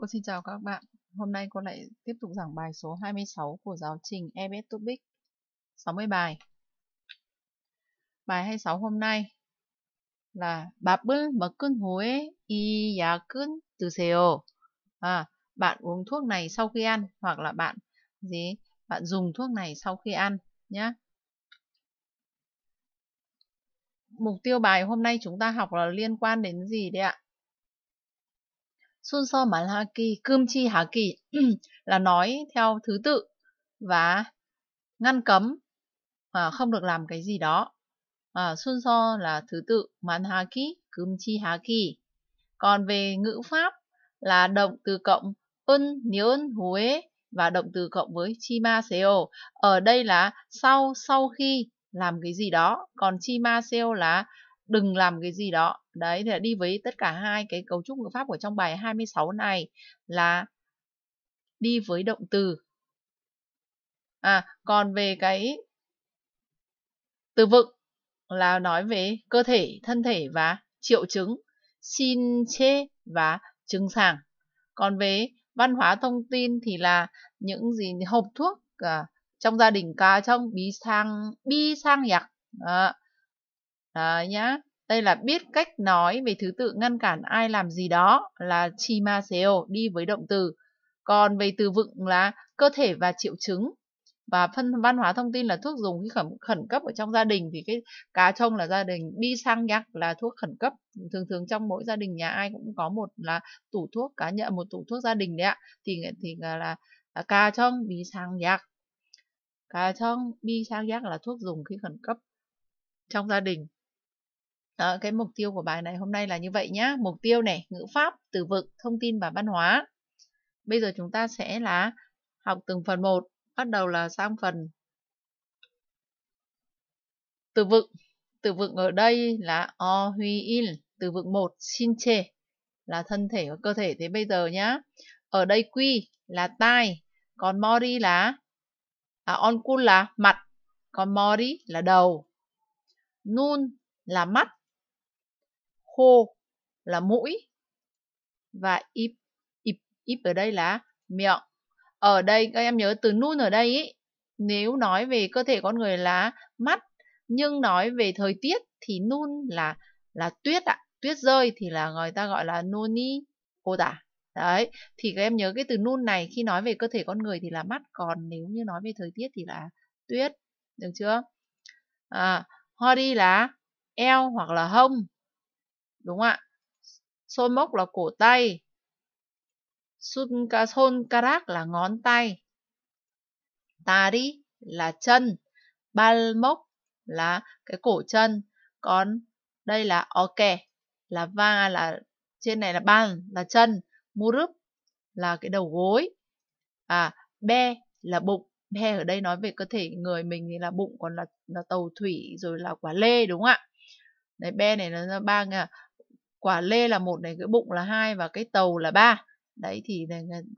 Cô xin chào các bạn. Hôm nay cô lại tiếp tục giảng bài số 26 của giáo trình EBS Topic 60 bài. Bài 26 hôm nay là 밥을 먹은 후에 이약은 드세요. À, bạn uống thuốc này sau khi ăn hoặc là bạn gì? Bạn dùng thuốc này sau khi ăn nhé. Mục tiêu bài hôm nay chúng ta học là liên quan đến gì đấy ạ? Sunso Manhaki, Kumchi Haki là nói theo thứ tự và ngăn cấm à, không được làm cái gì đó. À, so là thứ tự Manhaki, Kumchi Haki. Còn về ngữ pháp là động từ cộng un, niun, huế và động từ cộng với chima seo. Ở đây là sau sau khi làm cái gì đó, còn chima seo là đừng làm cái gì đó đấy thì đi với tất cả hai cái cấu trúc ngữ pháp của trong bài 26 này là đi với động từ à còn về cái từ vựng là nói về cơ thể thân thể và triệu chứng xin chê và chứng sàng còn về văn hóa thông tin thì là những gì hộp thuốc à, trong gia đình ca trong bí sang bi sang nhạc à, đó nhá. Đây là biết cách nói về thứ tự ngăn cản ai làm gì đó là chimaseo đi với động từ. Còn về từ vựng là cơ thể và triệu chứng và phân văn hóa thông tin là thuốc dùng khi khẩn, khẩn cấp ở trong gia đình thì cái cá trông là gia đình đi sang nhạc là thuốc khẩn cấp thường thường trong mỗi gia đình nhà ai cũng có một là tủ thuốc cá nhận một tủ thuốc gia đình đấy ạ thì thì à, là, là cá trông đi sang nhạc cá trông đi sang nhạc là thuốc dùng khi khẩn cấp trong gia đình đó, ờ, cái mục tiêu của bài này hôm nay là như vậy nhá. Mục tiêu này, ngữ pháp, từ vựng, thông tin và văn hóa. Bây giờ chúng ta sẽ là học từng phần một, bắt đầu là sang phần từ vựng. Từ vựng ở đây là o huy il, từ vựng một xin chê là thân thể và cơ thể thế bây giờ nhá. Ở đây quy là tai, còn mori là à, onkun là mặt, còn mori là đầu. Nun là mắt hô là mũi và ip ip ip ở đây là miệng ở đây các em nhớ từ nun ở đây ý, nếu nói về cơ thể con người là mắt nhưng nói về thời tiết thì nun là là tuyết ạ à. tuyết rơi thì là người ta gọi là noni oda đấy thì các em nhớ cái từ nun này khi nói về cơ thể con người thì là mắt còn nếu như nói về thời tiết thì là tuyết được chưa à, đi là eo hoặc là hông Đúng không ạ? Son mốc là cổ tay. Sun ka son karak là ngón tay. Tari là chân. Bal mốc là cái cổ chân. Còn đây là oke là va là trên này là ban là chân. Murup là cái đầu gối. À, be là bụng he ở đây nói về cơ thể người mình thì là bụng còn là, là tàu thủy rồi là quả lê đúng không ạ đấy be này nó ba à, quả lê là một này cái bụng là hai và cái tàu là ba đấy thì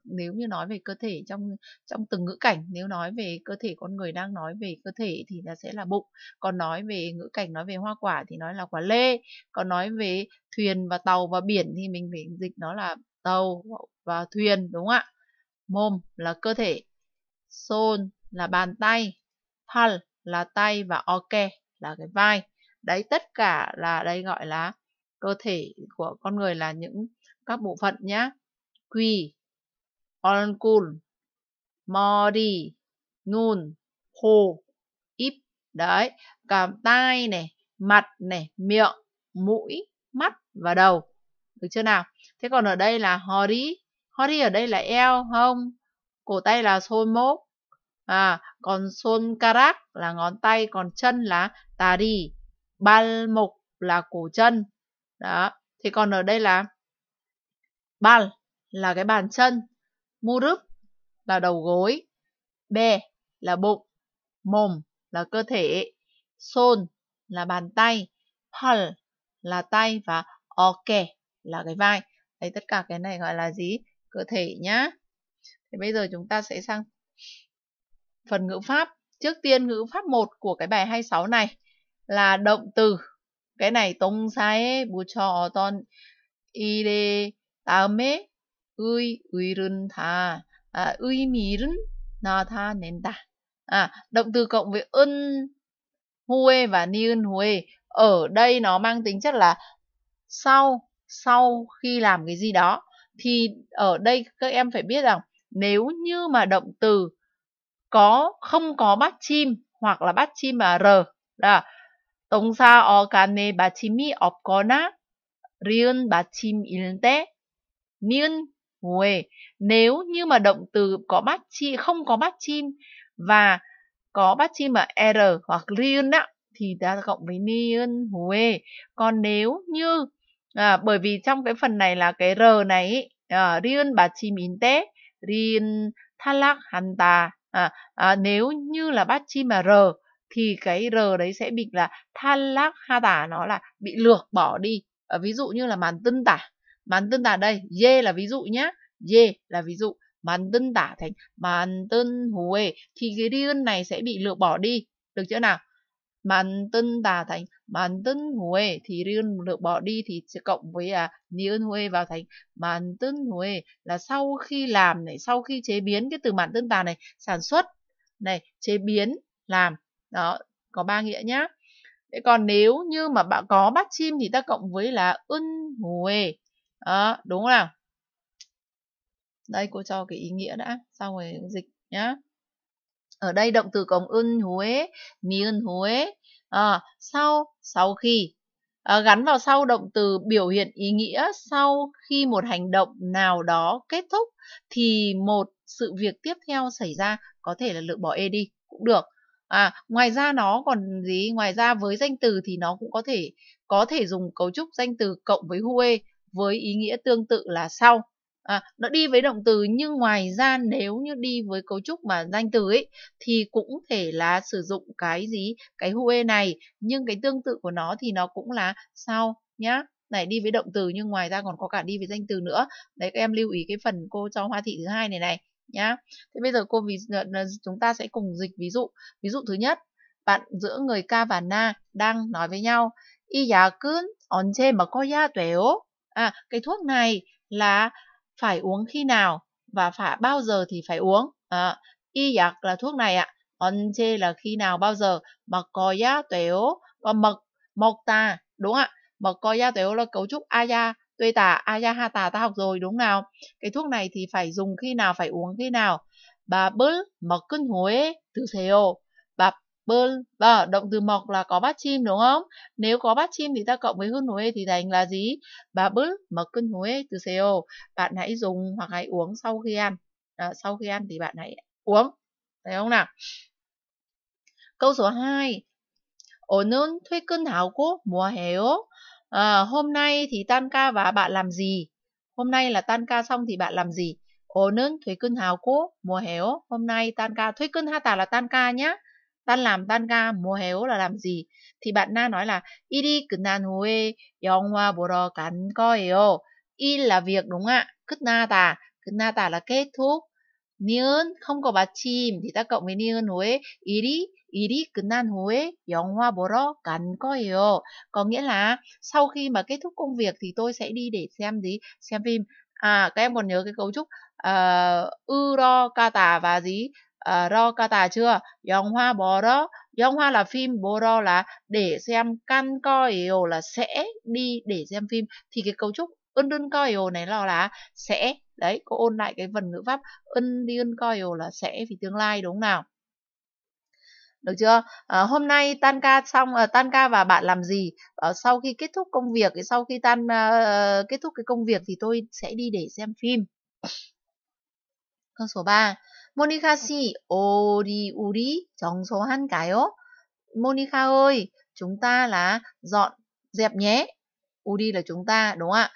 nếu như nói về cơ thể trong trong từng ngữ cảnh nếu nói về cơ thể con người đang nói về cơ thể thì nó sẽ là bụng còn nói về ngữ cảnh nói về hoa quả thì nói là quả lê còn nói về thuyền và tàu và biển thì mình phải dịch nó là tàu và thuyền đúng không ạ mồm là cơ thể son là bàn tay pal là tay và ok là cái vai đấy tất cả là đây gọi là cơ thể của con người là những các bộ phận nhé quy onkul mori nun hồ ip đấy cả tai này mặt này miệng mũi mắt và đầu được chưa nào thế còn ở đây là hori hori ở đây là eo không? cổ tay là sôn mốt à còn sôn karak là ngón tay còn chân là tà đi bal mục là cổ chân đó thì còn ở đây là bal là cái bàn chân murup là đầu gối be là bụng mồm là cơ thể son là bàn tay pal là tay và ok là cái vai đấy tất cả cái này gọi là gì cơ thể nhá thì bây giờ chúng ta sẽ sang phần ngữ pháp trước tiên ngữ pháp 1 của cái bài 26 này là động từ cái này sai 동사에 붙여 어떤 일의 다음에 의, 의는 다, 아, 의미는 나타낸다. À, động từ cộng với ân huê và ni niên huê. Ở đây nó mang tính chất là sau, sau khi làm cái gì đó. Thì ở đây các em phải biết rằng nếu như mà động từ có không có bắt chim hoặc là bắt chim và r là 동사 어간의 마침이 없거나 리은 마침일 때 니은 왜 nếu như mà động từ có bắt chi không có bắt chim và có bắt chim mà r hoặc riêng á thì ta cộng với niên huê còn nếu như à, bởi vì trong cái phần này là cái r này ý, à, bà chim in té riêng thalak hanta à, à, nếu như là bắt chim mà r thì cái r đấy sẽ bị là than lác ha tả nó là bị lược bỏ đi à, ví dụ như là màn tân tả màn tân tả đây dê là ví dụ nhá dê là ví dụ màn tân tả thành màn tân huê thì cái điên này sẽ bị lược bỏ đi được chưa nào màn tân tả thành màn tân huê thì điên lược bỏ đi thì sẽ cộng với à niên huê vào thành màn tân huê là sau khi làm này sau khi chế biến cái từ màn tân tả này sản xuất này chế biến làm đó có ba nghĩa nhá thế còn nếu như mà bạn có bắt chim thì ta cộng với là ưng huê đó đúng không nào đây cô cho cái ý nghĩa đã xong rồi dịch nhá ở đây động từ cộng un huế niên huế à, sau sau khi à, gắn vào sau động từ biểu hiện ý nghĩa sau khi một hành động nào đó kết thúc thì một sự việc tiếp theo xảy ra có thể là lựa bỏ e đi cũng được à ngoài ra nó còn gì ngoài ra với danh từ thì nó cũng có thể có thể dùng cấu trúc danh từ cộng với huê với ý nghĩa tương tự là sau à, nó đi với động từ nhưng ngoài ra nếu như đi với cấu trúc mà danh từ ấy thì cũng thể là sử dụng cái gì cái huê này nhưng cái tương tự của nó thì nó cũng là sau nhá này đi với động từ nhưng ngoài ra còn có cả đi với danh từ nữa đấy các em lưu ý cái phần cô cho hoa thị thứ hai này này nhá. Thế bây giờ cô ví ờ, ờ, chúng ta sẽ cùng dịch ví dụ. Ví dụ thứ nhất, bạn giữa người ca và Na đang nói với nhau. Y giá cứ 언제 먹어야 돼요? À, cái thuốc này là phải uống khi nào và phải bao giờ thì phải uống. À, y 약 là thuốc này ạ. À. 언제 là khi nào bao giờ. 먹어야 돼요. Còn mộc mộc ta đúng ạ. À. Mộc có ya tuếu là cấu trúc aya tuê tà à, ayahata ta học rồi đúng nào cái thuốc này thì phải dùng khi nào phải uống khi nào bà bớl mọc cân huế từ seo bà bơ và vâng, động từ mọc là có bát chim đúng không? Nếu có bát chim thì ta cộng với hơn huế thì thành là gì? Bà bơ mật cân huế từ seo. Bạn hãy dùng hoặc hãy uống sau khi ăn. À, sau khi ăn thì bạn hãy uống. Thấy không nào? Câu số 2. 오는 퇴근하고 뭐 해요? à, hôm nay thì tan ca và bạn làm gì hôm nay là tan ca xong thì bạn làm gì nướng cưng hào cố mùa héo Hôm nay tan ca. cưng ha tả là tan ca nhá. Tan làm tan ca, mùa héo là làm gì? Thì bạn Na nói là 일이 끝난 후에 영화 보러 간 거예요. 일 là việc đúng ạ. 끝나다. 끝나다 là kết thúc. 니은 컴과 마침 니다 cộng với 니은 후에 일이 일이 끝난 후에 영화 보러 간 거예요. Có nghĩa là sau khi mà kết thúc công việc thì tôi sẽ đi để xem gì? Xem phim. À, các em còn nhớ cái cấu trúc ờ, ư ro ca tà và gì? Uh, ro ca tà chưa? 영화 보러 영화 là phim, 보러 là để xem, 간 거예요 là sẽ đi để xem phim. Thì cái cấu trúc uncoil này lo là sẽ đấy cô ôn lại cái phần ngữ pháp un đi uncoil là sẽ vì tương lai đúng không nào được chưa à, hôm nay tan ca xong à, tan ca và bạn làm gì à, sau khi kết thúc công việc sau khi tan à, kết thúc cái công việc thì tôi sẽ đi để xem phim câu số 3 Monica 씨 어디 우리 정소한가요? Monica ơi chúng ta là dọn dẹp nhé. Udi là chúng ta đúng không ạ?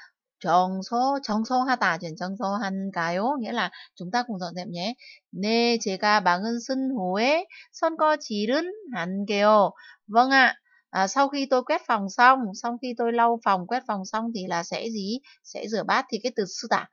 số, số số 정서하다, 정서한가요? nghĩa là chúng ta cùng dọn dẹp nhé. 네, 제가 망은 쓴 후에 선거 질은 안 개요. Vâng ạ, à, sau khi tôi quét phòng xong, sau khi tôi lau phòng, quét phòng xong thì là sẽ gì? Sẽ rửa bát thì cái từ sư ta?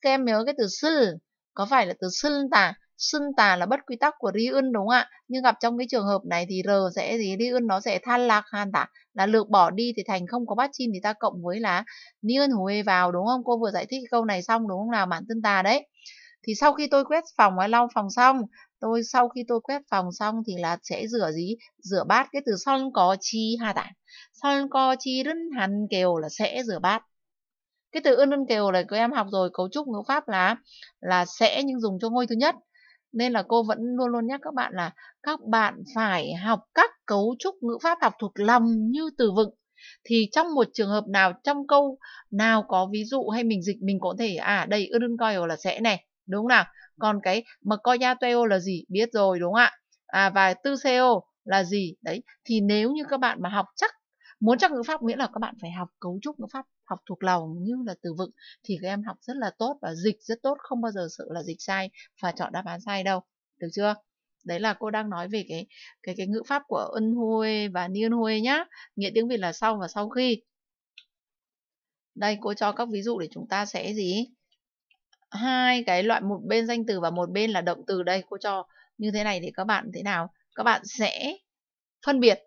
Các em nhớ cái từ sư có phải là từ sư ta? Xuân tà là bất quy tắc của Riun đúng không ạ? Nhưng gặp trong cái trường hợp này thì R sẽ gì? Riun nó sẽ than lạc han tả là lược bỏ đi thì thành không có bát chim thì ta cộng với là Niun hùi vào đúng không? Cô vừa giải thích câu này xong đúng không nào bạn tân tà đấy? Thì sau khi tôi quét phòng hay lau phòng xong tôi sau khi tôi quét phòng xong thì là sẽ rửa gì rửa bát cái từ son có chi hà tả son có chi rân hàn kèo là sẽ rửa bát cái từ ưn ưn kèo là các em học rồi cấu trúc ngữ pháp là là sẽ nhưng dùng cho ngôi thứ nhất nên là cô vẫn luôn luôn nhắc các bạn là các bạn phải học các cấu trúc ngữ pháp học thuộc lòng như từ vựng thì trong một trường hợp nào trong câu nào có ví dụ hay mình dịch mình có thể à đây ươn coi là sẽ này đúng không nào còn cái mà coi ya tueo là gì biết rồi đúng không ạ à và tư seo là gì đấy thì nếu như các bạn mà học chắc muốn chắc ngữ pháp nghĩa là các bạn phải học cấu trúc ngữ pháp học thuộc lòng như là từ vựng thì các em học rất là tốt và dịch rất tốt không bao giờ sợ là dịch sai và chọn đáp án sai đâu được chưa đấy là cô đang nói về cái cái cái ngữ pháp của ân huê và niên huê nhá nghĩa tiếng việt là sau và sau khi đây cô cho các ví dụ để chúng ta sẽ gì hai cái loại một bên danh từ và một bên là động từ đây cô cho như thế này để các bạn thế nào các bạn sẽ phân biệt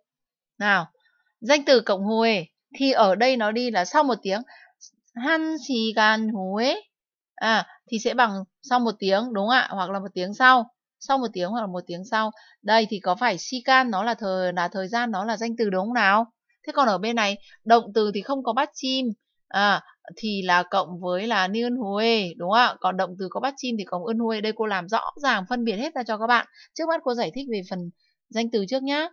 nào danh từ cộng hồi thì ở đây nó đi là sau một tiếng han si gan huế à thì sẽ bằng sau một tiếng đúng ạ hoặc là một tiếng sau sau một tiếng hoặc là một tiếng sau đây thì có phải si can nó là thời là thời gian nó là danh từ đúng không nào thế còn ở bên này động từ thì không có bắt chim à thì là cộng với là niên huê đúng không ạ còn động từ có bắt chim thì có ơn huê đây cô làm rõ ràng phân biệt hết ra cho các bạn trước mắt cô giải thích về phần danh từ trước nhá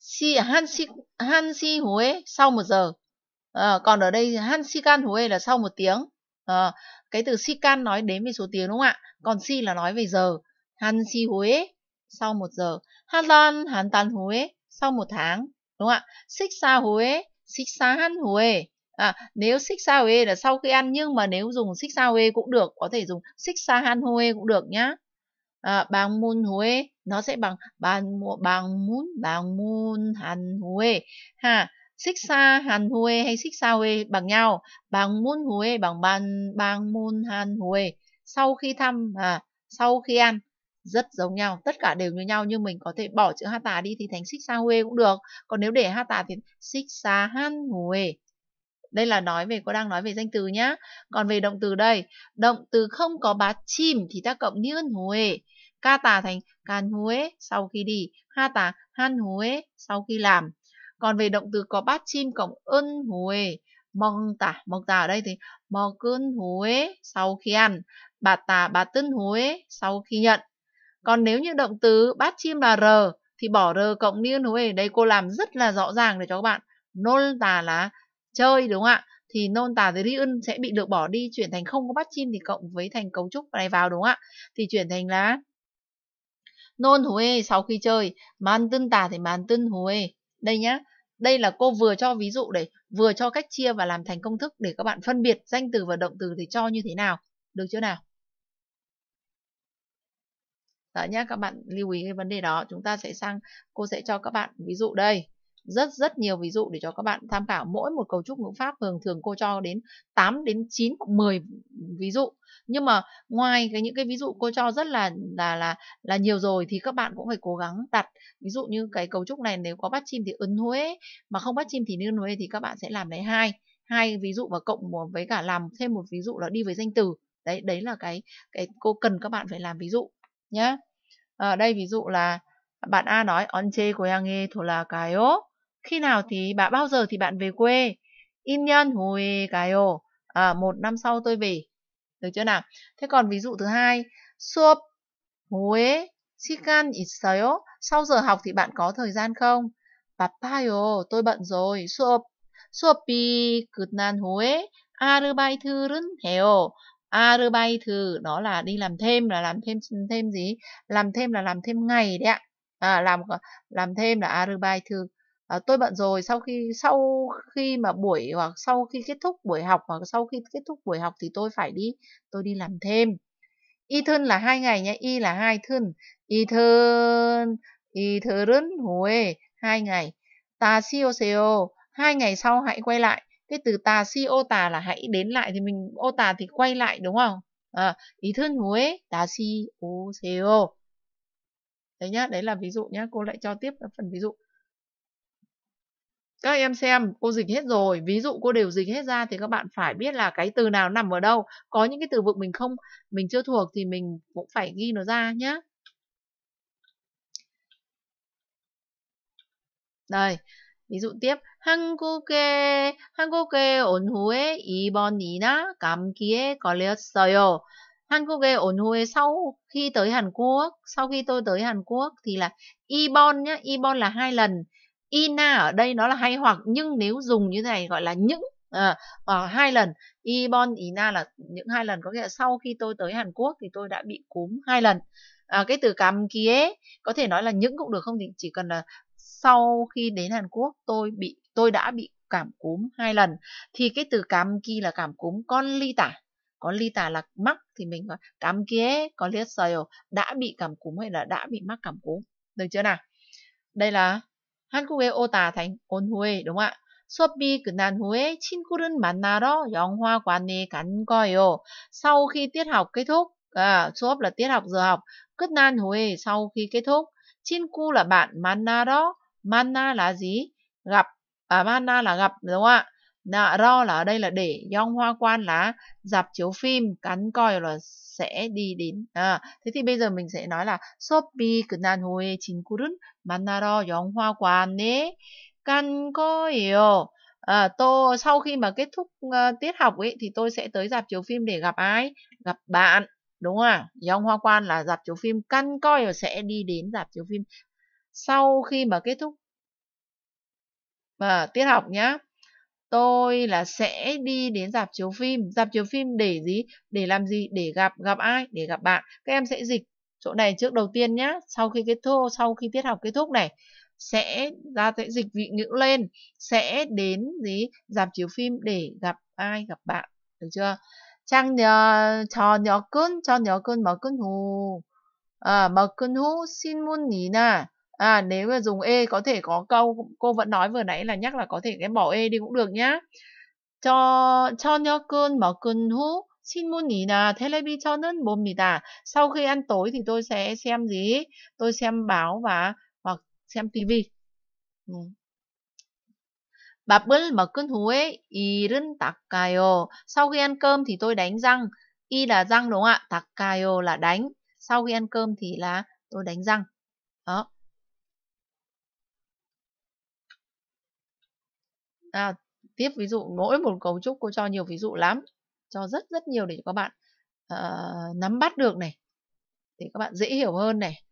si Hansi Hansi Huế sau một giờ à, còn ở đây can Huế là sau một tiếng à, cái từ si can nói đến về số tiếng đúng không ạ còn si là nói về giờ Hansi Huế sau một giờ Han han tan Huế sau một tháng đúng không ạ Xích sa Huế xích sa Han Huế À, nếu xích sao huê là sau khi ăn nhưng mà nếu dùng xích sao huê cũng được có thể dùng xích sa han huê cũng được nhá Ờ, à, 방문 huế nó sẽ bằng bàn muốn 방문 방문 한 huế ha xích xa hàn huế hay xích xa huê bằng nhau bằng môn huế bằng bàn bằng môn hàn huế sau khi thăm à, sau khi ăn rất giống nhau tất cả đều như nhau nhưng mình có thể bỏ chữ hata đi thì thành xích xa huê cũng được còn nếu để hata thì xích xa han huế đây là nói về cô đang nói về danh từ nhá còn về động từ đây động từ không có bá chim thì ta cộng niên huế ca tà thành can huế sau khi đi ha tà han huế sau khi làm còn về động từ có bát chim cộng ơn huế mong tả mong tả ở đây thì mò cơn huế sau khi ăn bà tà bà tân huế sau khi nhận còn nếu như động từ bát chim là r thì bỏ r cộng niên huế đây cô làm rất là rõ ràng để cho các bạn nôn tà là chơi đúng không ạ thì nôn tà dưới riun sẽ bị được bỏ đi chuyển thành không có bắt chin thì cộng với thành cấu trúc này vào đúng không ạ thì chuyển thành là nôn huê sau khi chơi man tân tà thì man tân huê đây nhá đây là cô vừa cho ví dụ để vừa cho cách chia và làm thành công thức để các bạn phân biệt danh từ và động từ thì cho như thế nào được chưa nào đó nhá các bạn lưu ý cái vấn đề đó chúng ta sẽ sang cô sẽ cho các bạn ví dụ đây rất rất nhiều ví dụ để cho các bạn tham khảo mỗi một cấu trúc ngữ pháp thường thường cô cho đến 8 đến 9 hoặc 10 ví dụ nhưng mà ngoài cái những cái ví dụ cô cho rất là là là là nhiều rồi thì các bạn cũng phải cố gắng đặt ví dụ như cái cấu trúc này nếu có bắt chim thì ấn huế mà không bắt chim thì nương huế thì các bạn sẽ làm đấy hai hai ví dụ và cộng với cả làm thêm một ví dụ là đi với danh từ đấy đấy là cái cái cô cần các bạn phải làm ví dụ nhé ở ờ, à, đây ví dụ là bạn A nói on của là cái 돌아가요? khi nào thì bà bao giờ thì bạn về quê in nhân hồi cái ồ à, một năm sau tôi về được chưa nào thế còn ví dụ thứ hai suốt hồi 시간 있어요? Sau giờ học thì bạn có thời gian không? 바빠요. Tôi bận rồi. 수업 수업이 끝난 후에 아르바이트는 해요. 아르바이트 đó là đi làm thêm là làm thêm thêm gì? Làm thêm là làm thêm ngày đấy ạ. À, làm làm thêm là 아르바이트 à, tôi bận rồi sau khi sau khi mà buổi hoặc sau khi kết thúc buổi học hoặc sau khi kết thúc buổi học thì tôi phải đi tôi đi làm thêm y thân là hai ngày nhé y là hai thân y thân y thân huế hai ngày ta siêu seo hai ngày sau hãy quay lại cái từ ta si ô tà là hãy đến lại thì mình ô tà thì quay lại đúng không à, ờ, ý thương huế ta si ô seo đấy nhá đấy là ví dụ nhá cô lại cho tiếp phần ví dụ các em xem cô dịch hết rồi ví dụ cô đều dịch hết ra thì các bạn phải biết là cái từ nào nằm ở đâu có những cái từ vựng mình không mình chưa thuộc thì mình cũng phải ghi nó ra nhé đây ví dụ tiếp 한국에 한국에 온 후에 입원이나 감기에 걸렸어요 한국에 온 후에 sau khi tới Hàn Quốc sau khi tôi tới Hàn Quốc thì là 입원 nhé 입원 là hai lần ina ở đây nó là hay hoặc nhưng nếu dùng như thế này gọi là những à, à, hai lần ibon ina là những hai lần có nghĩa là sau khi tôi tới Hàn Quốc thì tôi đã bị cúm hai lần à, cái từ cam kia có thể nói là những cũng được không thì chỉ cần là sau khi đến Hàn Quốc tôi bị tôi đã bị cảm cúm hai lần thì cái từ cam kia là cảm cúm con ly tả con ly tả là mắc thì mình có cam kia có liệt sale đã bị cảm cúm hay là đã bị mắc cảm cúm được chưa nào đây là 한국에 오다 온 후에 đúng ạ. 수업이 끝난 후에 친구를 만나러 영화관에 간 거예요. Sau khi tiết học kết thúc, à, suốt là tiết học giờ học, kết nan huế sau khi kết thúc. Chinku là bạn, manna đó, là gì? Gặp, à, manna là gặp đúng không ạ? Nạ ro là ở đây là để dong hoa quan là dạp chiếu phim cắn coi là sẽ đi đến. À, thế thì bây giờ mình sẽ nói là nan chín shoppi 그난 후에 친구를 만나러 영화 관에 간 거예요. À, tôi sau khi mà kết thúc uh, tiết học ấy thì tôi sẽ tới dạp chiếu phim để gặp ai? Gặp bạn, đúng không ạ? Dòng hoa quan là dạp chiếu phim căn coi là sẽ đi đến dạp chiếu phim sau khi mà kết thúc mà tiết học nhá tôi là sẽ đi đến dạp chiếu phim dạp chiếu phim để gì để làm gì để gặp gặp ai để gặp bạn các em sẽ dịch chỗ này trước đầu tiên nhá sau khi kết thúc sau khi tiết học kết thúc này sẽ ra sẽ dịch vị ngữ lên sẽ đến gì dạp chiếu phim để gặp ai gặp bạn được chưa trang nhờ cho nhỏ cơn cho nhỏ cơn mở cơn hù à mở cơn hú xin muốn nỉ nè À, nếu mà dùng e có thể có câu cô vẫn nói vừa nãy là nhắc là có thể cái bỏ e đi cũng được nhá. Cho cho cơn cơn mở hú xin 저녁은 먹은 후 신문이나 텔레비전은 봅니다. Sau khi ăn tối thì tôi sẽ xem gì? Tôi xem báo và hoặc xem tivi. Ừ. bà Ừ. 밥을 먹은 후에 일은 닦아요. Sau khi ăn cơm thì tôi đánh răng. Y là răng đúng không ạ? 닦아요 là đánh. Sau khi ăn cơm thì là tôi đánh răng. Đó. à, tiếp ví dụ mỗi một cấu trúc cô cho nhiều ví dụ lắm cho rất rất nhiều để các bạn uh, nắm bắt được này để các bạn dễ hiểu hơn này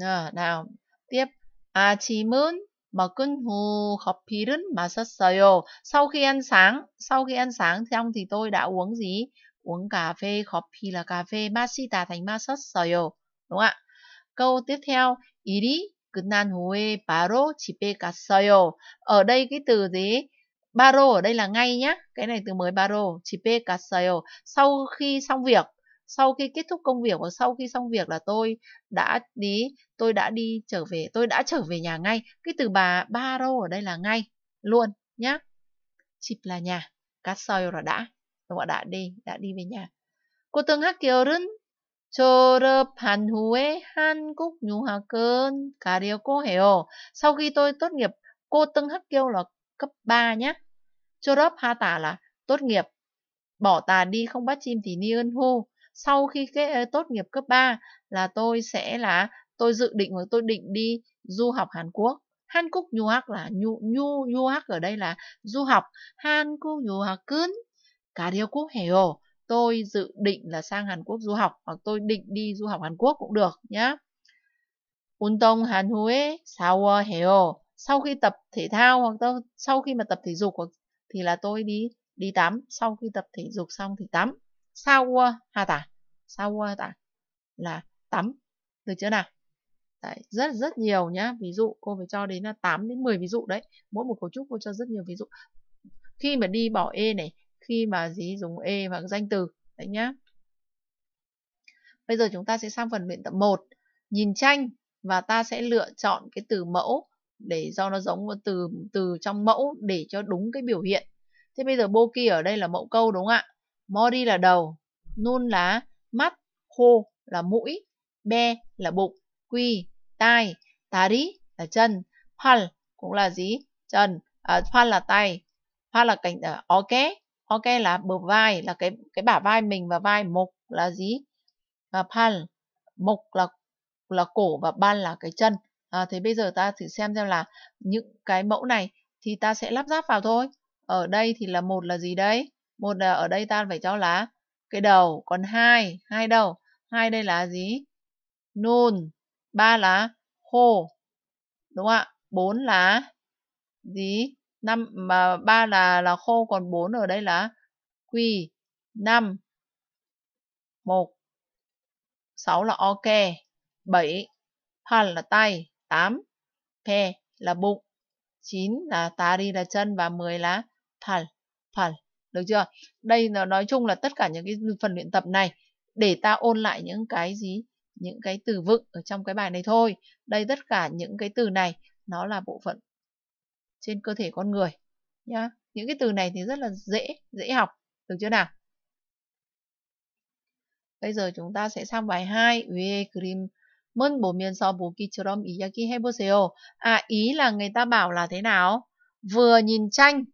à, nào tiếp 아침은 먹은 후 커피를 마셨어요. Sau khi ăn sáng, sau khi ăn sáng xong thì tôi đã uống gì? Uống cà phê, 커피 là cà phê, 마시다 thành 마셨어요. Đúng không ạ. Câu tiếp theo, 일이 끝난 후에 바로 집에 갔어요. Ở đây cái từ gì? Baro ở đây là ngay nhá. Cái này từ mới baro, 집에 갔어요. Sau khi xong việc, sau khi kết thúc công việc và sau khi xong việc là tôi đã đi, tôi đã đi trở về, tôi đã trở về nhà ngay. Cái từ bà baro ở đây là ngay luôn nhá. Chịp là nhà, 갔어요 là đã. Đúng không? Đã đi, đã đi về nhà. cô 고등학교는 졸업한 후에 한국 유학은 가려고 해요. Sau khi tôi tốt nghiệp, cô Tân Hắc kêu là cấp 3 nhé. 졸업하다 là tốt nghiệp. Bỏ tà đi không bắt chim thì ni ơn hô Sau khi cái ờ, tốt nghiệp cấp 3 là tôi sẽ là tôi dự định và tôi định đi du học Hàn Quốc. Hàn Quốc du học là nhu nhu du học ở đây là du học. Hàn Quốc du học cả điều 가려고 hiểu tôi dự định là sang Hàn Quốc du học hoặc tôi định đi du học Hàn Quốc cũng được nhé. 운동 한 후에 샤워해요. Sau khi tập thể thao hoặc tôi, sau khi mà tập thể dục hoặc thì là tôi đi đi tắm, sau khi tập thể dục xong thì tắm. Shower 하다. Shower 하다 là tắm. Được chưa nào? Đấy, rất rất nhiều nhá. Ví dụ cô phải cho đến là 8 đến 10 ví dụ đấy. Mỗi một cấu trúc cô cho rất nhiều ví dụ. Khi mà đi bỏ e này, khi mà gì dùng e và danh từ đấy nhá bây giờ chúng ta sẽ sang phần luyện tập 1 nhìn tranh và ta sẽ lựa chọn cái từ mẫu để do nó giống từ từ trong mẫu để cho đúng cái biểu hiện thế bây giờ boki ở đây là mẫu câu đúng không ạ mori là đầu nun là mắt khô là mũi be là bụng quy tai tari là chân pal cũng là gì chân à, pal là tay pal là cánh ở à, ok là bờ vai là cái cái bả vai mình và vai mục là gì và pan mục là là cổ và ban là cái chân à, thế bây giờ ta thử xem xem là những cái mẫu này thì ta sẽ lắp ráp vào thôi ở đây thì là một là gì đấy một là ở đây ta phải cho là cái đầu còn hai hai đầu hai đây là gì nôn ba là hồ, đúng không ạ bốn là gì năm mà ba là là khô còn bốn ở đây là quy năm một sáu là ok bảy pan là tay tám pe là bụng chín là tari là chân và mười là phần phần được chưa đây là nói chung là tất cả những cái phần luyện tập này để ta ôn lại những cái gì những cái từ vựng ở trong cái bài này thôi đây tất cả những cái từ này nó là bộ phận trên cơ thể con người nhá những cái từ này thì rất là dễ dễ học được chưa nào bây giờ chúng ta sẽ sang bài 2 위에 그림 은 보면서 보기처럼 이야기해 보세요. À ý là người ta bảo là thế nào? Vừa nhìn tranh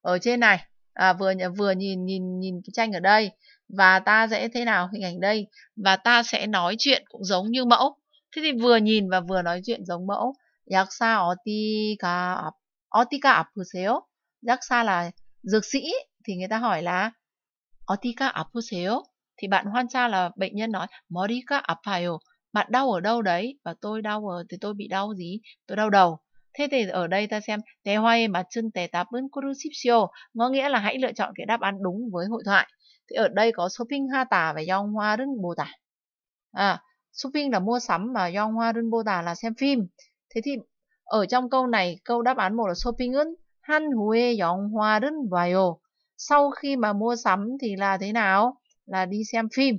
ở trên này, à vừa vừa nhìn nhìn nhìn cái tranh ở đây và ta sẽ thế nào hình ảnh đây và ta sẽ nói chuyện cũng giống như mẫu. Thế thì vừa nhìn và vừa nói chuyện giống mẫu 약사 어디가 아, 어디가 아프세요? Yaksa là dược sĩ thì người ta hỏi là 어디가 아프세요? Thì bạn hoan tra là bệnh nhân nói 머리가 아파요. Bạn đau ở đâu đấy? Và tôi đau ở thì tôi bị đau gì? Tôi đau đầu. Thế thì ở đây ta xem tè hoay mà chân tè tạp bươn kurusipsio có nghĩa là hãy lựa chọn cái đáp án đúng với hội thoại. Thì ở đây có shopping ha tà và yong hoa rưng bồ tả. À, shopping là mua sắm và yong hoa rưng bồ tả là xem phim. Thế thì ở trong câu này, câu đáp án một là shopping은 한 후에 영화를 봐요. Sau khi mà mua sắm thì là thế nào? Là đi xem phim.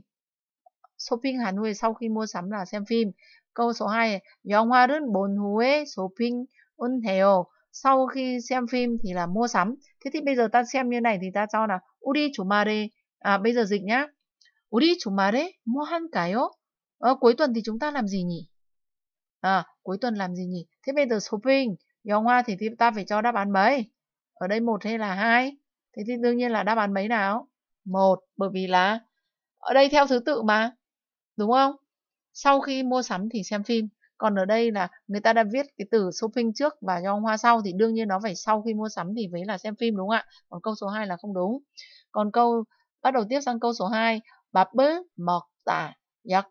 Shopping 한 후에 sau khi mua sắm là xem phim. Câu số 2, 영화를 본 후에 shopping은 해요. Sau khi xem phim thì là mua sắm. Thế thì bây giờ ta xem như này thì ta cho là 우리 주말에 à bây giờ dịch nhá. 우리 주말에 뭐 할까요? Ờ, cuối tuần thì chúng ta làm gì nhỉ? À, cuối tuần làm gì nhỉ? Thế bây giờ shopping, Ngọc Hoa thì ta phải cho đáp án mấy? Ở đây một hay là hai? Thế thì đương nhiên là đáp án mấy nào? Một, bởi vì là ở đây theo thứ tự mà, đúng không? Sau khi mua sắm thì xem phim. Còn ở đây là người ta đã viết cái từ shopping trước và Ngọc Hoa sau thì đương nhiên nó phải sau khi mua sắm thì mới là xem phim đúng không ạ? Còn câu số 2 là không đúng. Còn câu bắt đầu tiếp sang câu số 2. Bapı mokta,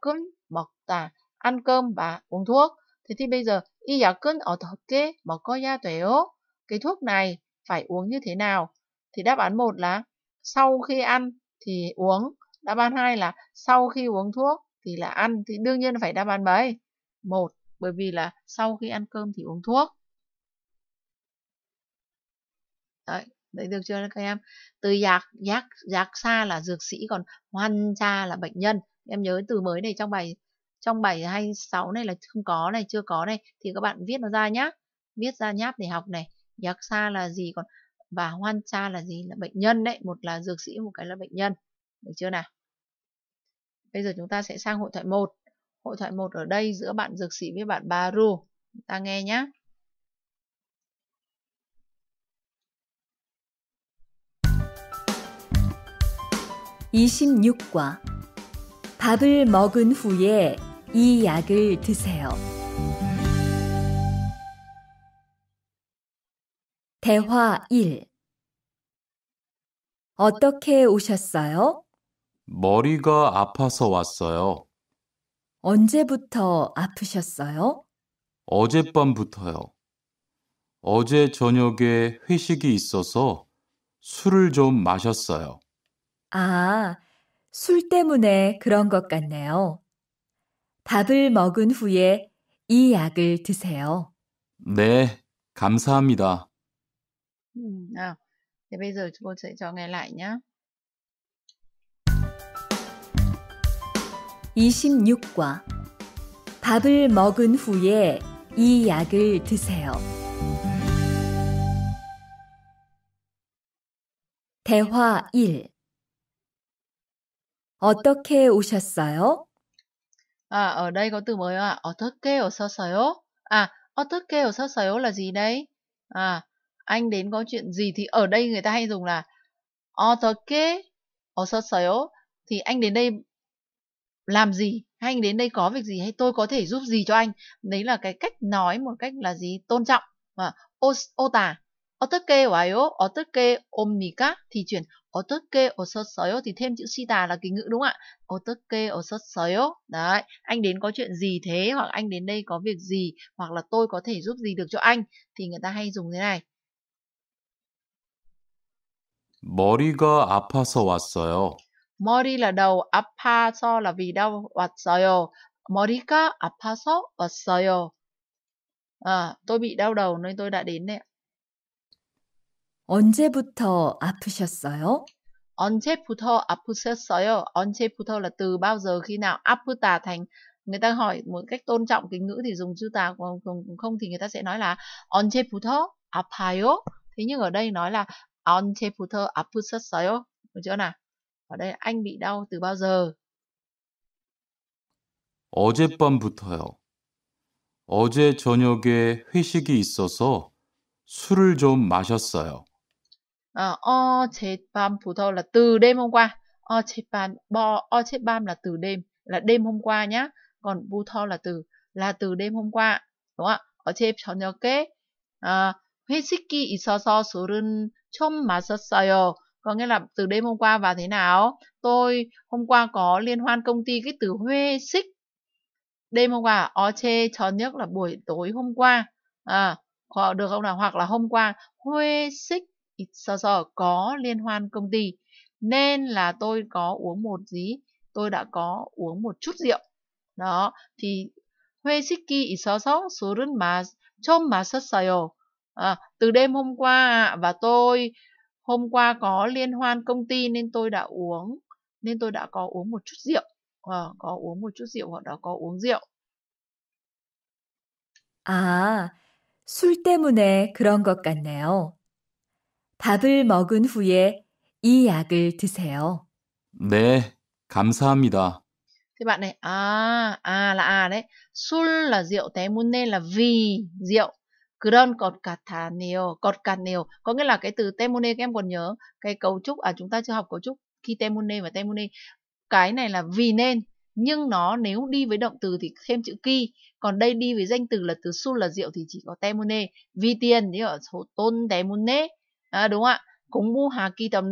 mọc mokta ăn cơm và uống thuốc. Thế thì bây giờ y 약은 어떻게 먹어야 돼요? Cái thuốc này phải uống như thế nào? Thì đáp án 1 là sau khi ăn thì uống. Đáp án 2 là sau khi uống thuốc thì là ăn. Thì đương nhiên phải đáp án mấy? 1. Bởi vì là sau khi ăn cơm thì uống thuốc. Đấy, đấy được chưa các em? Từ giạc, giạc, giạc xa là dược sĩ, còn hoan cha là bệnh nhân. Em nhớ từ mới này trong bài trong bài 26 này là không có này chưa có này thì các bạn viết nó ra nhá viết ra nháp để học này nhạc xa là gì còn và hoan cha là gì là bệnh nhân đấy một là dược sĩ một cái là bệnh nhân được chưa nào bây giờ chúng ta sẽ sang hội thoại 1 hội thoại 1 ở đây giữa bạn dược sĩ với bạn baru ta nghe nhá (26과) 밥을 먹은 후에 이 약을 드세요. 대화 1 어떻게 오셨어요? 머리가 아파서 왔어요. 언제부터 아프셨어요? 어젯밤부터요. 어제 저녁에 회식이 있어서 술을 좀 마셨어요. 아, 술 때문에 그런 것 같네요. 밥을 먹은 후에 이 약을 드세요. 네, 감사합니다. 음, nào. 아, Thế 네, bây giờ 26과 밥을 먹은 후에 이 약을 드세요. 대화 1 어떻게 오셨어요? À, ở đây có từ mới ạ. 어떻게 오셨어요? À, 어떻게 오셨어요 là gì đấy? À, anh đến có chuyện gì thì ở đây người ta hay dùng là 어떻게 오셨어요? Thì anh đến đây làm gì? Hay anh đến đây có việc gì? Hay tôi có thể giúp gì cho anh? Đấy là cái cách nói một cách là gì? Tôn trọng. À, ô, ô tà. 어떻게 와요? 어떻게 옵니까? Thì chuyển 어떻게 오셨어요? thì thêm chữ 시다 là kính ngữ đúng không ạ? 어떻게 오셨어요? Đấy, anh đến có chuyện gì thế? Hoặc anh đến đây có việc gì? Hoặc là tôi có thể giúp gì được cho anh? Thì người ta hay dùng thế này. 머리가 아파서 왔어요. 머리 là đầu, 아파서 là vì đau, 왔어요. 머리가 아파서 왔어요. À, tôi bị đau đầu nên tôi đã đến đấy 언제부터 아프셨어요? 언제부터 아프셨어요? 언제부터 là từ bao giờ khi nào? 아프다 thành người ta hỏi một cách tôn trọng kính ngữ thì dùng chữ ta còn không, không thì người ta sẽ nói là 언제부터 아파요? Thế nhưng ở đây nói là 언제부터 아프셨어요? Được chưa nào? Ở đây anh bị đau từ bao giờ? 어젯밤부터요. 어제 저녁에 회식이 있어서 술을 좀 마셨어요. uh, o chết bam phú thô là từ đêm hôm qua o chết bam bo o chết bam là từ đêm là đêm hôm qua nhá còn bu tho là từ là từ đêm hôm qua đúng không ạ cho nhớ kế ờ, ở so so số 회식이 chôm mà 좀 마셨어요 có nghĩa là từ đêm hôm qua và thế nào tôi hôm qua có liên hoan công ty cái từ huê xích đêm hôm qua chê cho nhớ là buổi tối hôm qua à được không nào hoặc là hôm qua huê xích do, do có liên hoan công ty nên là tôi có uống một gì tôi đã có uống một chút rượu đó thì 회식이 있어서 술은 마, 처음 마셨어요. À, từ đêm hôm qua và tôi hôm qua có liên hoan công ty nên tôi đã uống nên tôi đã có uống một chút rượu. À, có uống một chút rượu hoặc đó có uống rượu. À, 술 때문에 그런 것 같네요. 밥을 먹은 후에 이 약을 드세요. 네, 감사합니다. Thì bạn này, à, à là à đấy. Sul là rượu, temune là vì rượu. Kron cột cạt thà nhiều, cột cạt nhiều. Có nghĩa là cái từ temune các em còn nhớ. Cái cấu trúc, à chúng ta chưa học cấu trúc khi temune và temune. Cái này là vì nên. Nhưng nó nếu đi với động từ thì thêm chữ ki. Còn đây đi với danh từ là từ sul là rượu thì chỉ có temune. Vì tiền, thì ở số tôn temune à, đúng không ạ 공부 하기 tầm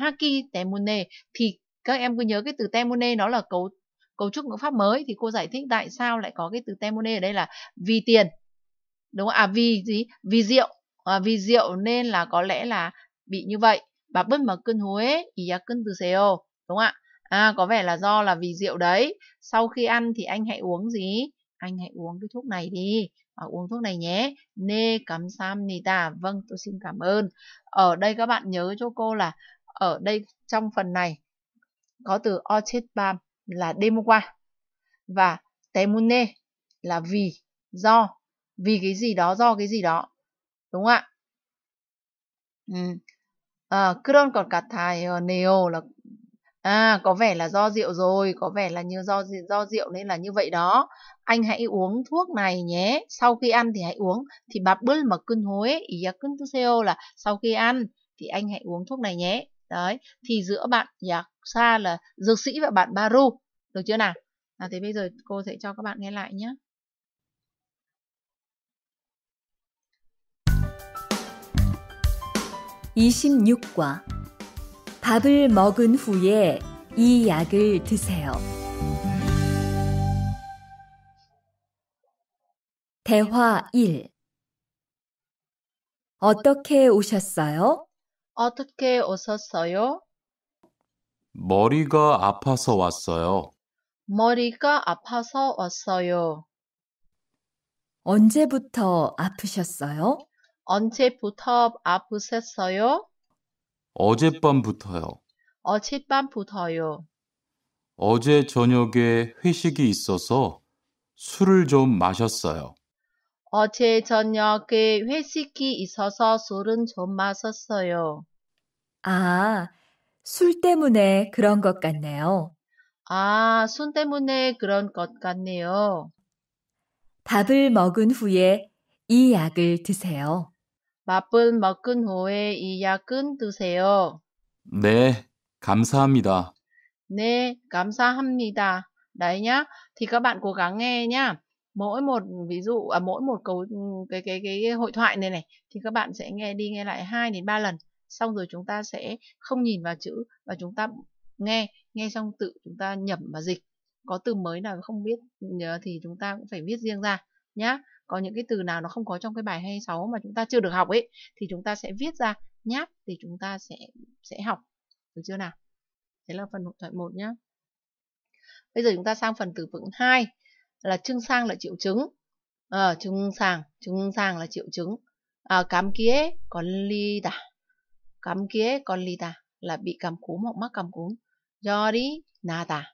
하기 ờ, 때문에 thì các em cứ nhớ cái từ temune nó là cấu cấu trúc ngữ pháp mới thì cô giải thích tại sao lại có cái từ temune ở đây là vì tiền đúng không? à vì gì vì rượu à, vì rượu nên là có lẽ là bị như vậy bà bất mở cơn huế ý giá cân từ seo đúng không ạ à có vẻ là do là vì rượu đấy sau khi ăn thì anh hãy uống gì anh hãy uống cái thuốc này đi à, uống thuốc này nhé. Nê cắm sam ta Vâng, tôi xin cảm ơn. Ở đây các bạn nhớ cho cô là ở đây trong phần này có từ ochitbam là đêm qua và temune là vì, do, vì cái gì đó, do cái gì đó. Đúng không ạ? Ừ. À, 그런 것 같아요. 네요 là À, có vẻ là do rượu rồi, có vẻ là như do do rượu nên là như vậy đó. Anh hãy uống thuốc này nhé. Sau khi ăn thì hãy uống. Thì bà bül mà cưng hối ý ya cưng là sau khi ăn thì anh hãy uống thuốc này nhé. Đấy, thì giữa bạn Yaksa dạ, là dược sĩ và bạn Baru. Được chưa nào? À, thế bây giờ cô sẽ cho các bạn nghe lại nhé. 26 밥을 먹은 후에 이 약을 드세요. 대화 1 어떻게 오셨어요? 어떻게 오셨어요? 머리가 아파서 왔어요. 머리가 아파서 왔어요. 언제부터 아프셨어요? 언제부터 아프셨어요? 어젯밤부터요. 어젯밤부터요. 어제 저녁에 회식이 있어서 술을 좀 마셨어요. 어제 저녁에 회식이 있어서 술은 좀 마셨어요. 아, 술 때문에 그런 것 같네요. 아, 술 때문에 그런 것 같네요. 밥을 먹은 후에 이 약을 드세요. 맛본 먹은 후에 이 약은 드세요. 네, 감사합니다. 네, 감사합니다. Đấy nhá, thì các bạn cố gắng nghe nhá. Mỗi một ví dụ à mỗi một câu ừ, cái cái cái, cái hội thoại này này thì các bạn sẽ nghe đi nghe lại 2 đến 3 lần. Xong rồi chúng ta sẽ không nhìn vào chữ và chúng ta nghe, nghe xong tự chúng ta nhẩm và dịch. Có từ mới nào không biết thì chúng ta cũng phải viết riêng ra nhá có những cái từ nào nó không có trong cái bài 26 mà chúng ta chưa được học ấy thì chúng ta sẽ viết ra nháp thì chúng ta sẽ sẽ học được chưa nào thế là phần thoại một nhá bây giờ chúng ta sang phần từ vựng 2 là trưng sang là triệu chứng à, trưng sang trưng sang là triệu chứng à, cám kia còn ly tả cám kia còn ly tả là bị cảm cúm hoặc mắc cảm cúm do đi nà tả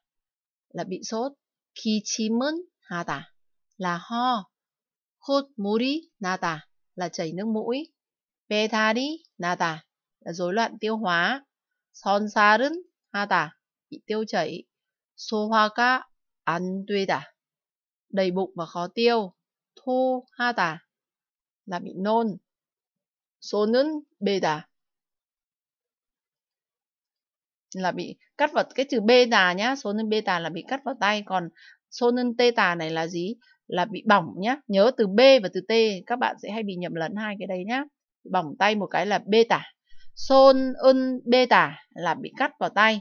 là bị sốt khi chi mơn hà tả là ho muri nata là chảy nước mũi. Petari nata là rối loạn tiêu hóa. Sonsarun nata bị tiêu chảy. Sohaka antueda đầy bụng và khó tiêu. Thu hata là bị nôn. Sonun beta là bị cắt vào cái chữ beta nhá, sonun beta là bị cắt vào tay còn sonun teta này là gì? là bị bỏng nhé nhớ từ b và từ t các bạn sẽ hay bị nhầm lẫn hai cái đấy nhé bỏng tay một cái là beta son un beta là bị cắt vào tay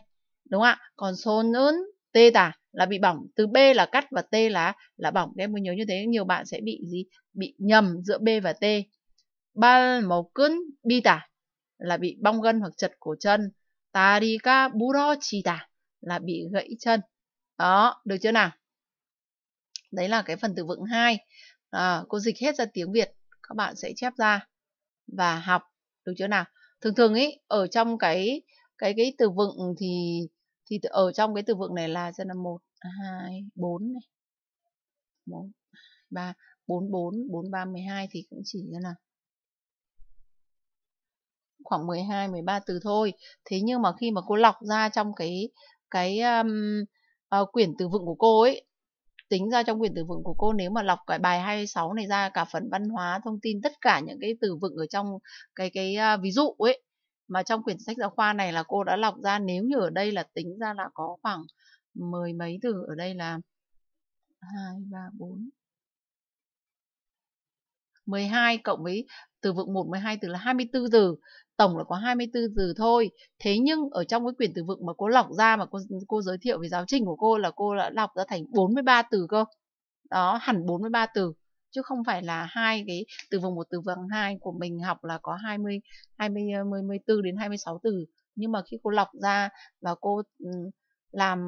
đúng không ạ còn son un teta là bị bỏng từ b là cắt và t là là bỏng em muốn nhớ như thế nhiều bạn sẽ bị gì bị nhầm giữa b và t bal màu cơn beta là bị bong gân hoặc chật cổ chân tarika burochita là bị gãy chân đó được chưa nào Đấy là cái phần từ vựng 2. À, ờ, cô dịch hết ra tiếng Việt, các bạn sẽ chép ra và học được chưa nào? Thường thường ấy ở trong cái cái cái từ vựng thì thì ở trong cái từ vựng này là cho là 1 2 4 này. 1 3 4 4 4 3 12 thì cũng chỉ như là khoảng 12 13 từ thôi. Thế nhưng mà khi mà cô lọc ra trong cái cái um, uh, quyển từ vựng của cô ấy tính ra trong quyển từ vựng của cô nếu mà lọc cái bài 26 này ra cả phần văn hóa thông tin tất cả những cái từ vựng ở trong cái cái uh, ví dụ ấy mà trong quyển sách giáo khoa này là cô đã lọc ra nếu như ở đây là tính ra là có khoảng mười mấy từ ở đây là hai ba bốn 12 cộng với từ vựng 1 12 từ là 24 từ tổng là có 24 từ thôi thế nhưng ở trong cái quyển từ vựng mà cô lọc ra mà cô cô giới thiệu về giáo trình của cô là cô đã lọc ra thành 43 từ cơ đó hẳn 43 từ chứ không phải là hai cái từ vựng một từ vựng hai của mình học là có 20 20 14 đến 26 từ nhưng mà khi cô lọc ra và cô ừ, làm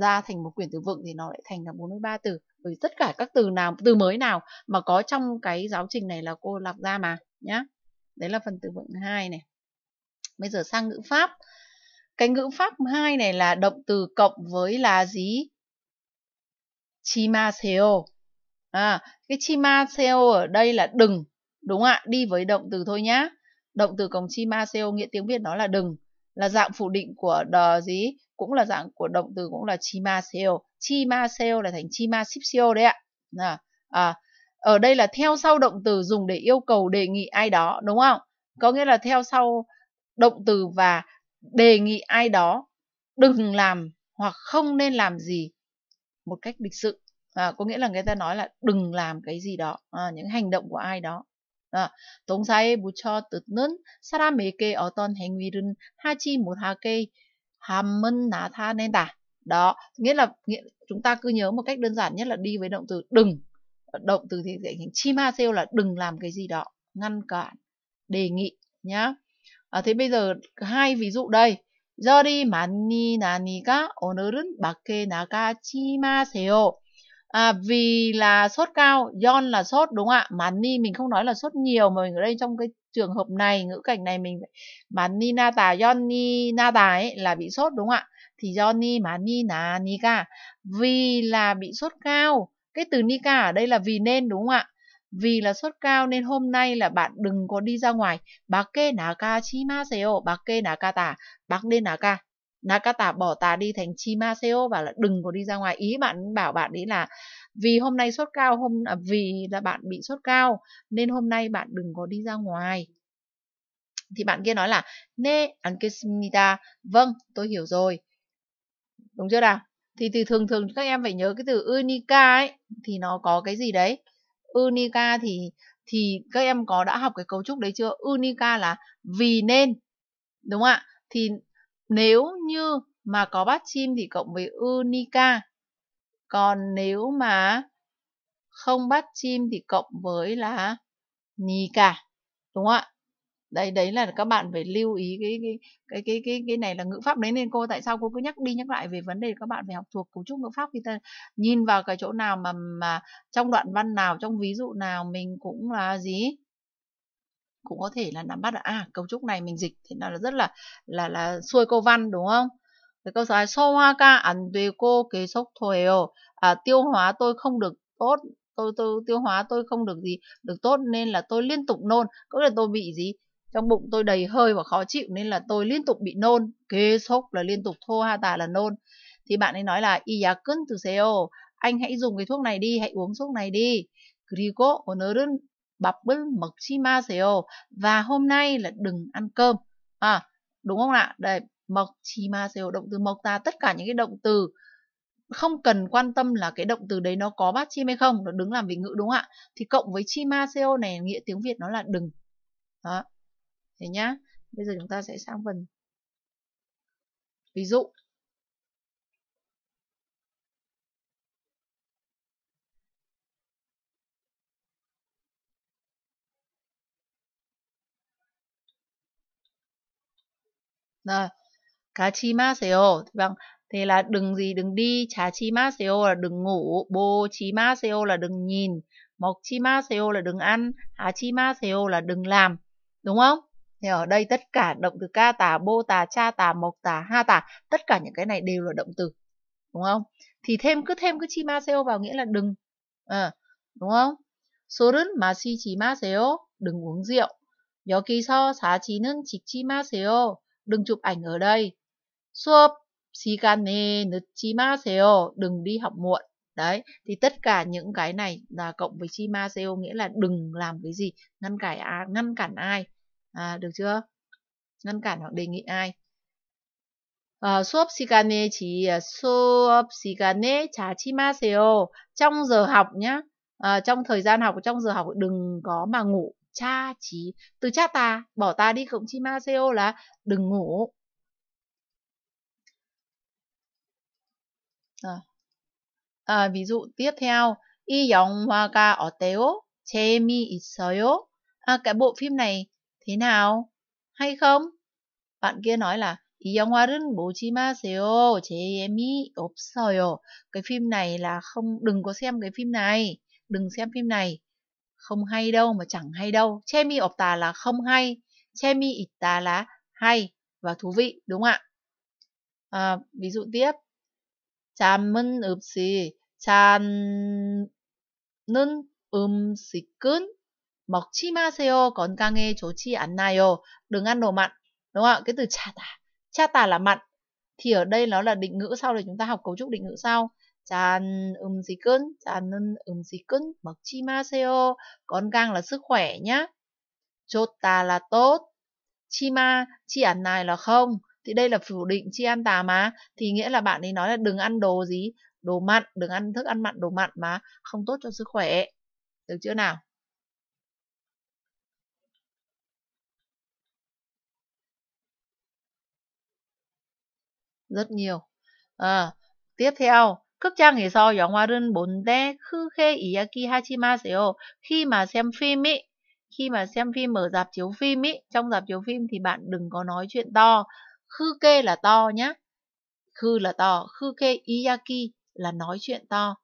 ra thành một quyển từ vựng thì nó lại thành là 43 từ với tất cả các từ nào từ mới nào mà có trong cái giáo trình này là cô lọc ra mà nhá đấy là phần từ vựng 2 này Bây giờ sang ngữ pháp. Cái ngữ pháp 2 này là động từ cộng với là gì? Chimaseo. À, cái chimaseo ở đây là đừng. Đúng ạ, đi với động từ thôi nhá. Động từ cộng chimaseo nghĩa tiếng Việt nó là đừng. Là dạng phủ định của đờ gì? Cũng là dạng của động từ cũng là chimaseo. Chimaseo là thành chimasipseo đấy ạ. À, à, ở đây là theo sau động từ dùng để yêu cầu đề nghị ai đó đúng không có nghĩa là theo sau động từ và đề nghị ai đó đừng làm hoặc không nên làm gì một cách lịch sự à, có nghĩa là người ta nói là đừng làm cái gì đó à, những hành động của ai đó à, bù cho hành vi 아, 동사에 붙여 뜻는 사람에게 어떤 행위를 nà tha nên 나타낸다. Đó, nghĩa là nghĩa, chúng ta cứ nhớ một cách đơn giản nhất là đi với động từ đừng. Động từ thì dạy hình chimaseo là đừng làm cái gì đó, ngăn cản, đề nghị nhá. À, thế bây giờ hai ví dụ đây. Jori mani naniga 오늘은 밖에 나가지 마세요. À, vì là sốt cao, yon là sốt đúng không ạ? Mani mình không nói là sốt nhiều mà mình ở đây trong cái trường hợp này, ngữ cảnh này mình mani nata ni nata ấy là bị sốt đúng không ạ? Thì yon yoni mani naniga vì là bị sốt cao. Cái từ nika ở đây là vì nên đúng không ạ? vì là sốt cao nên hôm nay là bạn đừng có đi ra ngoài. Bác kê nà ca chi ma seo, bác kê nà ca tà, bác đê nà ca. Nà ca tà bỏ tà đi thành chi ma seo và là đừng có đi ra ngoài. Ý bạn bảo bạn ấy là vì hôm nay sốt cao, hôm à, vì là bạn bị sốt cao nên hôm nay bạn đừng có đi ra ngoài. Thì bạn kia nói là Ne ankesmita, vâng, tôi hiểu rồi. Đúng chưa nào? Thì từ thường thường các em phải nhớ cái từ unica ấy thì nó có cái gì đấy unica thì thì các em có đã học cái cấu trúc đấy chưa unica là vì nên đúng không ạ thì nếu như mà có bắt chim thì cộng với unica còn nếu mà không bắt chim thì cộng với là nika đúng không ạ đấy đấy là các bạn phải lưu ý cái cái cái cái cái, cái này là ngữ pháp đấy nên cô tại sao cô cứ nhắc đi nhắc lại về vấn đề các bạn phải học thuộc cấu trúc ngữ pháp khi ta nhìn vào cái chỗ nào mà mà trong đoạn văn nào trong ví dụ nào mình cũng là gì cũng có thể là nắm bắt là à cấu trúc này mình dịch thì nó là rất là là là xuôi câu văn đúng không cái câu dài hoa ca ẩn tuê cô kế sốc thôi à, tiêu hóa tôi không được tốt tôi tôi tiêu hóa tôi không được gì được tốt nên là tôi liên tục nôn có là tôi bị gì trong bụng tôi đầy hơi và khó chịu nên là tôi liên tục bị nôn, kê sốc là liên tục thô ha tà là nôn. Thì bạn ấy nói là Iyakun seo, anh hãy dùng cái thuốc này đi, hãy uống thuốc này đi. Grigo onerun babbel seo và hôm nay là đừng ăn cơm. À, đúng không ạ? Đây, seo động từ mộc ta tất cả những cái động từ không cần quan tâm là cái động từ đấy nó có bát chim hay không, nó đứng làm vị ngữ đúng không ạ? Thì cộng với chima seo này nghĩa tiếng Việt nó là đừng. Đó. Thế nhá. Bây giờ chúng ta sẽ sang phần ví dụ. Rồi. 가지마세요. Thì bằng thế là đừng gì đừng đi, 자지마세요 là đừng ngủ, 보지마세요 là đừng nhìn, 먹지마세요 là đừng ăn, 하지마세요 là đừng làm. Đúng không? thì ở đây tất cả động từ ca tà bô tà cha tà mộc tà ha tà tất cả những cái này đều là động từ đúng không thì thêm cứ thêm cứ chi ma seo vào nghĩa là đừng à, đúng không số mà si 소른 ma seo Đừng uống rượu. kỳ so xá 여기서 사진은 찍지 seo Đừng chụp ảnh ở đây. si 수업 시간에 늦지 seo Đừng đi học muộn. Đấy, thì tất cả những cái này là cộng với chi ma seo nghĩa là đừng làm cái gì, ngăn cản, ai, ngăn cản ai à, được chưa ngăn cản hoặc đề nghị ai ờ, à, 수업 시간에 chỉ 수업 시간에 자지 마세요 trong giờ học nhá à, trong thời gian học trong giờ học đừng có mà ngủ cha chí từ cha ta bỏ ta đi cộng chi ma seo là đừng ngủ à. À, ví dụ tiếp theo 이 영화가 어때요? 재미있어요? À, cái bộ phim này Thế nào? Hay không? Bạn kia nói là 이영화는 보지 마세요. 재미 없어요. Cái phim này là không đừng có xem cái phim này, đừng xem phim này. Không hay đâu mà chẳng hay đâu. 재미 없다 là không hay, 재미 있다 là hay và thú vị đúng không ạ? À, ví dụ tiếp. 잠은 없이 잠는 음식은 먹지 마세요. 건강에 좋지 않나요? Đừng ăn đồ mặn. Đúng không? ạ Cái từ chata. Chata là mặn. Thì ở đây nó là định ngữ sau này chúng ta học cấu trúc định ngữ sau. um um gì 잔 음식은 잔은 음식은 seo 마세요. 건강 là sức khỏe nhá. 좋다 là tốt. Chi ma, chi ăn này là không. Thì đây là phủ định chi ăn tà mà. Thì nghĩa là bạn ấy nói là đừng ăn đồ gì, đồ mặn, đừng ăn thức ăn mặn, đồ mặn mà không tốt cho sức khỏe. Được chưa nào? rất nhiều. À, tiếp theo, 극장에서 영화를 뭔데 크게 이야기하지마세요. Khi mà xem phim ý, khi mà xem phim ở dạp chiếu phim ý, trong dạp chiếu phim thì bạn đừng có nói chuyện to. Khư kê là to nhá. Khư là to, khư kê iyaki là nói chuyện to. À,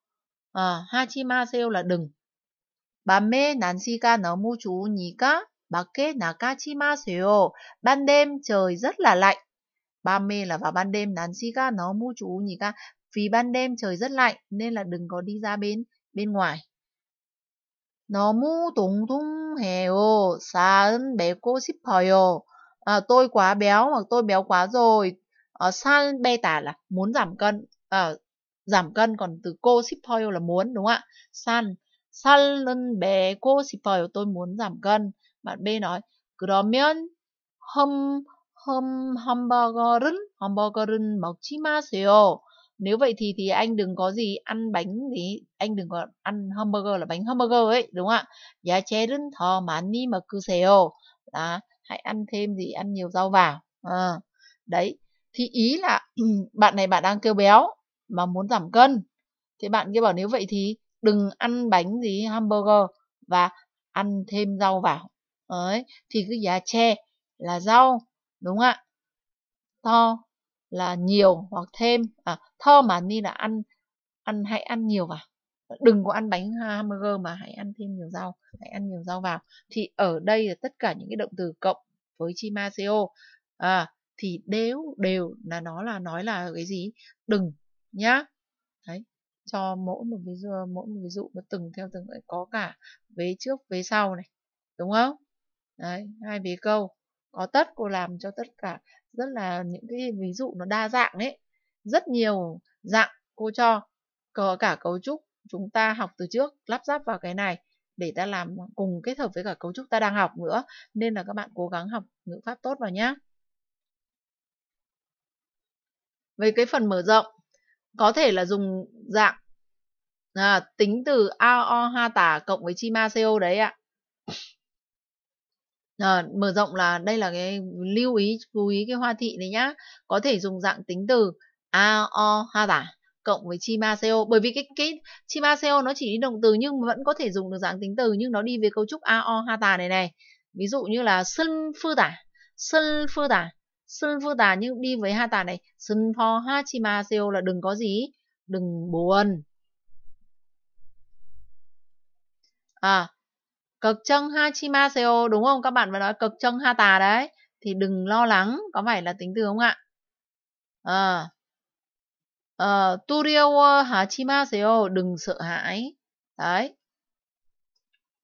ờ, hachimaseo là đừng. 밤에 난시가 너무 좋으니까 밖에 나가지 마세요. Ban đêm trời rất là lạnh Ba là vào ban đêm 난시가 너무 좋으니까 vì ban đêm trời rất lạnh nên là đừng có đi ra bên bên ngoài. 너무 동통해요. 살은 빼고 싶어요. À, tôi quá béo hoặc tôi béo quá rồi. À, 살은 빼다 là muốn giảm cân. À, giảm cân còn từ cô 싶어요 là muốn đúng không ạ? 살 살은 빼고 싶어요. Tôi muốn giảm cân. Bạn B nói 그러면 험 hâm hamburgerin hamburgerin 먹지 마세요. Nếu vậy thì thì anh đừng có gì ăn bánh gì anh đừng có ăn hamburger là bánh hamburger ấy, đúng không ạ? giá ni mà cứ 먹으세요. Là hãy ăn thêm gì ăn nhiều rau vào. À, đấy. Thì ý là bạn này bạn đang kêu béo mà muốn giảm cân. thì bạn kia bảo nếu vậy thì đừng ăn bánh gì hamburger và ăn thêm rau vào. Đấy, thì cứ giá che là rau đúng ạ? To là nhiều hoặc thêm, à, tho mà ni là ăn, ăn hãy ăn nhiều vào. Đừng có ăn bánh hamburger mà hãy ăn thêm nhiều rau, hãy ăn nhiều rau vào. Thì ở đây là tất cả những cái động từ cộng với chimaseo à, thì đều đều là nó là nói là cái gì? Đừng nhá. Đấy, cho mỗi một ví dụ mỗi một ví dụ nó từng theo từng có cả vế trước vế sau này đúng không đấy hai vế câu có tất cô làm cho tất cả rất là những cái ví dụ nó đa dạng đấy rất nhiều dạng cô cho có cả cấu trúc chúng ta học từ trước lắp ráp vào cái này để ta làm cùng kết hợp với cả cấu trúc ta đang học nữa nên là các bạn cố gắng học ngữ pháp tốt vào nhé về cái phần mở rộng có thể là dùng dạng à, tính từ ao o ha tả cộng với chi ma co đấy ạ À, mở rộng là đây là cái lưu ý chú ý cái hoa thị này nhá có thể dùng dạng tính từ a o ha tả cộng với chimaseo bởi vì cái cái chimaseo nó chỉ đi động từ nhưng vẫn có thể dùng được dạng tính từ nhưng nó đi về cấu trúc a o ha tả này này ví dụ như là sân phư tả sân phư tả sân phư tả nhưng đi với ha tả này sân pho ha chimaseo là đừng có gì đừng buồn à cực chân Seo đúng không các bạn vừa nói cực chân hata đấy thì đừng lo lắng có phải là tính từ không ạ ờ à, ờ, uh, turio wa ờ, hachimaseo đừng sợ hãi đấy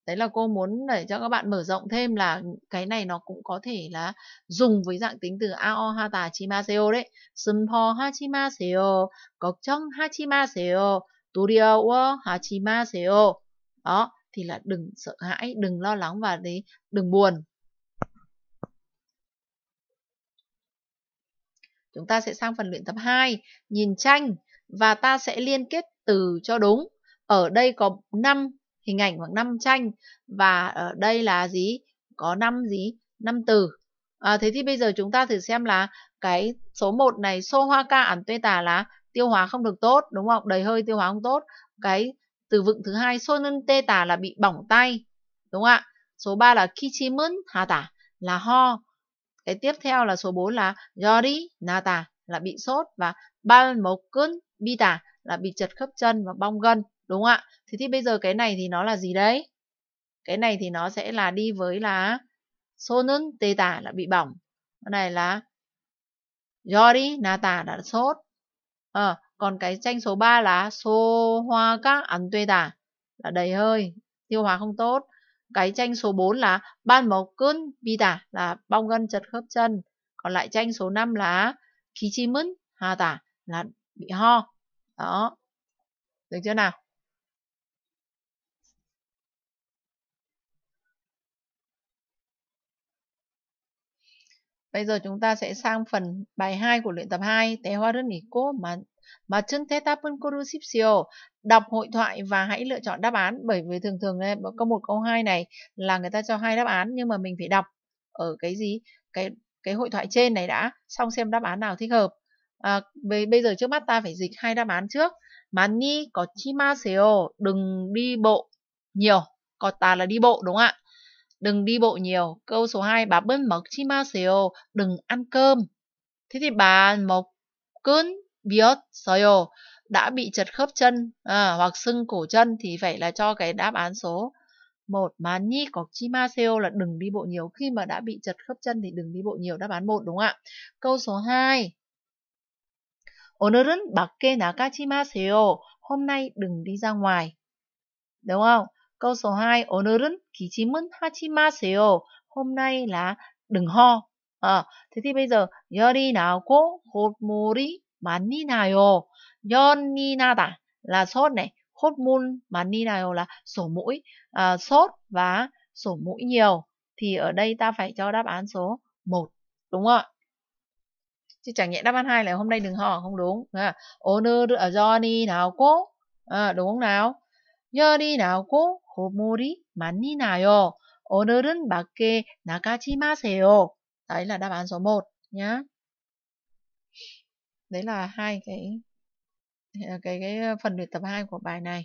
đấy là cô muốn để cho các bạn mở rộng thêm là cái này nó cũng có thể là dùng với dạng tính từ ao hata Seo đấy sunpo Seo, cực chân hachimaseo 걱정 하지마세요 두려워 ờ, Seo đó thì là đừng sợ hãi, đừng lo lắng và đấy đừng buồn. Chúng ta sẽ sang phần luyện tập 2, nhìn tranh và ta sẽ liên kết từ cho đúng. Ở đây có 5 hình ảnh hoặc 5 tranh và ở đây là gì? Có 5 gì? 5 từ. À, thế thì bây giờ chúng ta thử xem là cái số 1 này xô hoa ca ản tuê tà là tiêu hóa không được tốt đúng không? Đầy hơi tiêu hóa không tốt. Cái từ vựng thứ hai sonen tê tả là bị bỏng tay. Đúng không ạ? Số 3 là kichimun hata là ho. Cái tiếp theo là số 4 là yori nata là bị sốt và balmokun bita là bị chật khớp chân và bong gân. Đúng không ạ? Thế thì bây giờ cái này thì nó là gì đấy? Cái này thì nó sẽ là đi với là sonen tê tả là bị bỏng. Cái này là yori nata là sốt. Ờ, à, còn cái tranh số 3 là xô hoa các ấn tuê tả là đầy hơi tiêu hóa không tốt cái tranh số 4 là ban màu cơn bi tả là bong gân chật khớp chân còn lại tranh số 5 là khí chi mứn hà tả là bị ho đó được chưa nào Bây giờ chúng ta sẽ sang phần bài 2 của luyện tập 2 Tế hoa rất nghỉ cố mà mà 맞춘 대답은 고르십시오. Đọc hội thoại và hãy lựa chọn đáp án bởi vì thường thường có một câu hai này là người ta cho hai đáp án nhưng mà mình phải đọc ở cái gì? Cái cái hội thoại trên này đã xong xem đáp án nào thích hợp. À, bây, bây giờ trước mắt ta phải dịch hai đáp án trước. 많이 걷지 마세요. Đừng đi bộ nhiều. ta là đi bộ đúng không ạ? Đừng đi bộ nhiều. Câu số 2 bà bơn 먹지 마세요. Đừng ăn cơm. Thế thì bà 먹은 비었어요 đã bị chật khớp chân à, hoặc sưng cổ chân thì phải là cho cái đáp án số một mà ni có chi ma là đừng đi bộ nhiều khi mà đã bị chật khớp chân thì đừng đi bộ nhiều đáp án một đúng không ạ câu số 2 오늘은 밖에 나가지 마세요. Hôm nay đừng đi ra ngoài. Đúng không? Câu số 2 오늘은 기침은 하지 마세요. Hôm nay là đừng ho. À, thế thì bây giờ 열이 나고 골몰이 많이 나요. 연이 나다 là sốt này, hốt mun 많이 나요 là sổ mũi, à, sốt và sổ mũi nhiều. Thì ở đây ta phải cho đáp án số 1, đúng không ạ? Chứ chẳng nhẽ đáp án 2 là hôm nay đừng ho không đúng. 오늘 Johnny à, nào cố, à, đúng không nào? 열이 나고 고물이 많이 나요. 오늘은 밖에 나가지 마세요. Đấy là đáp án số 1 nhé đấy là hai cái ờ, cái cái ờ, phần luyện tập 2 của bài này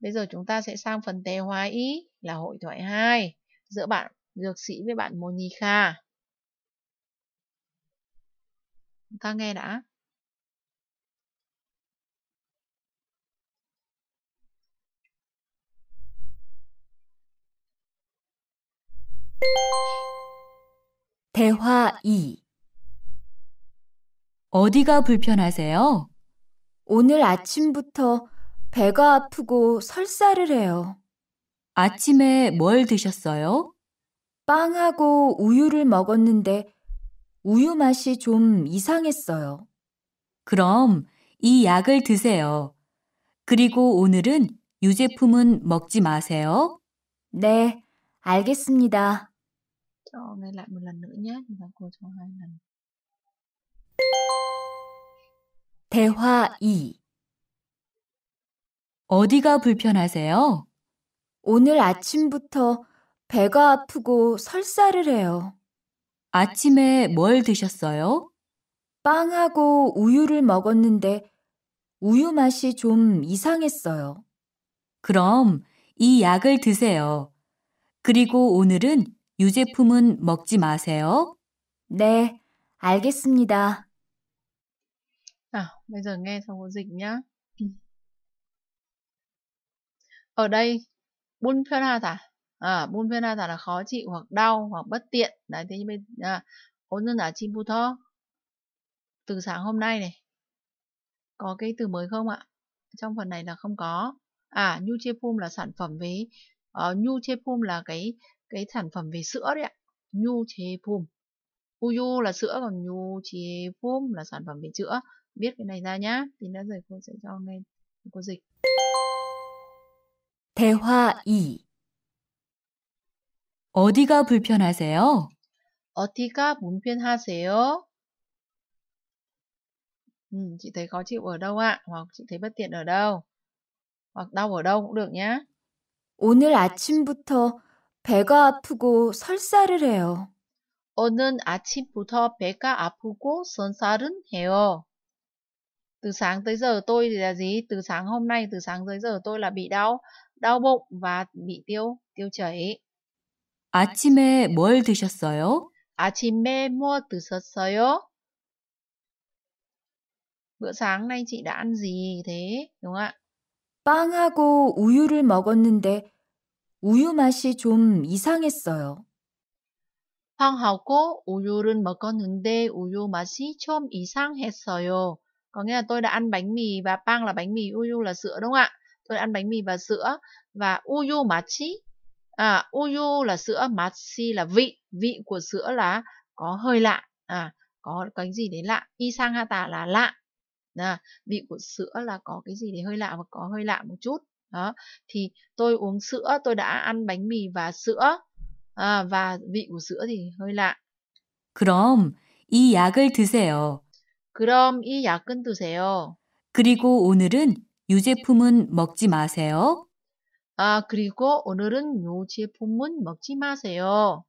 bây giờ chúng ta sẽ sang phần tế hóa ý là hội thoại 2 giữa bạn dược sĩ với bạn Monica chúng ta nghe đã 대화 ý. 어디가 불편하세요? 오늘 아침부터 배가 아프고 설사를 해요. 아침에 뭘 드셨어요? 빵하고 우유를 먹었는데 우유 맛이 좀 이상했어요. 그럼 이 약을 드세요. 그리고 오늘은 유제품은 먹지 마세요. 네, 알겠습니다. 처음에 nghe lại một lần nữa nhé. Chúng ta cô cho hai lần. 대화 2 어디가 불편하세요? 오늘 아침부터 배가 아프고 설사를 해요. 아침에 뭘 드셨어요? 빵하고 우유를 먹었는데 우유 맛이 좀 이상했어요. 그럼 이 약을 드세요. 그리고 오늘은 유제품은 먹지 마세요. 네, 알겠습니다. À, bây giờ nghe xong có dịch nhá. Ừ. Ở đây, bun 편하다. À, bun phena tả là khó chịu hoặc đau hoặc bất tiện. Đấy, thế nhưng bên à, 오늘 아침부터 từ sáng hôm nay này. Có cái từ mới không ạ? Trong phần này là không có. À, nhu là sản phẩm về uh, nhu là cái cái sản phẩm về sữa đấy ạ. Nhu chế phum. Uyu là sữa còn nhu chế phum là sản phẩm về chữa. biết cái này ra nhá tí nữa rồi cô sẽ cho nghe cô dịch 대화 2 어디가 불편하세요? 어디가 불편하세요? Ừ, chị thấy khó chịu ở đâu ạ? À? Hoặc chị thấy bất tiện ở đâu? Hoặc đau ở đâu cũng được nhé. 오늘 아침부터 배가 아프고 설사를 해요. 오늘 아침부터 배가 아프고 설사를 해요. từ sáng tới giờ tôi thì là gì từ sáng hôm nay từ sáng tới giờ tôi là bị đau đau bụng và bị tiêu tiêu chảy 아침에 뭘 드셨어요? 아침에 뭐 드셨어요? Bữa sáng nay chị đã ăn gì thế? Đúng không ạ? 빵하고 우유를 먹었는데 우유 맛이 좀 이상했어요. 빵하고 우유를 먹었는데 우유 맛이 좀 이상했어요 có nghĩa là tôi đã ăn bánh mì và pang là bánh mì uyu là sữa đúng không ạ tôi đã ăn bánh mì và sữa và uyu machi à, uyu là sữa machi là vị vị của sữa là có hơi lạ à, có cái gì đấy lạ isang hata là lạ à, vị của sữa là có cái gì đấy hơi lạ và có hơi lạ một chút đó thì tôi uống sữa tôi đã ăn bánh mì và sữa à, và vị của sữa thì hơi lạ 그럼 이 약을 드세요. 그럼 이약 끊두세요. 그리고 오늘은 유제품은 먹지 마세요. 아, 그리고 오늘은 유제품은 먹지 마세요.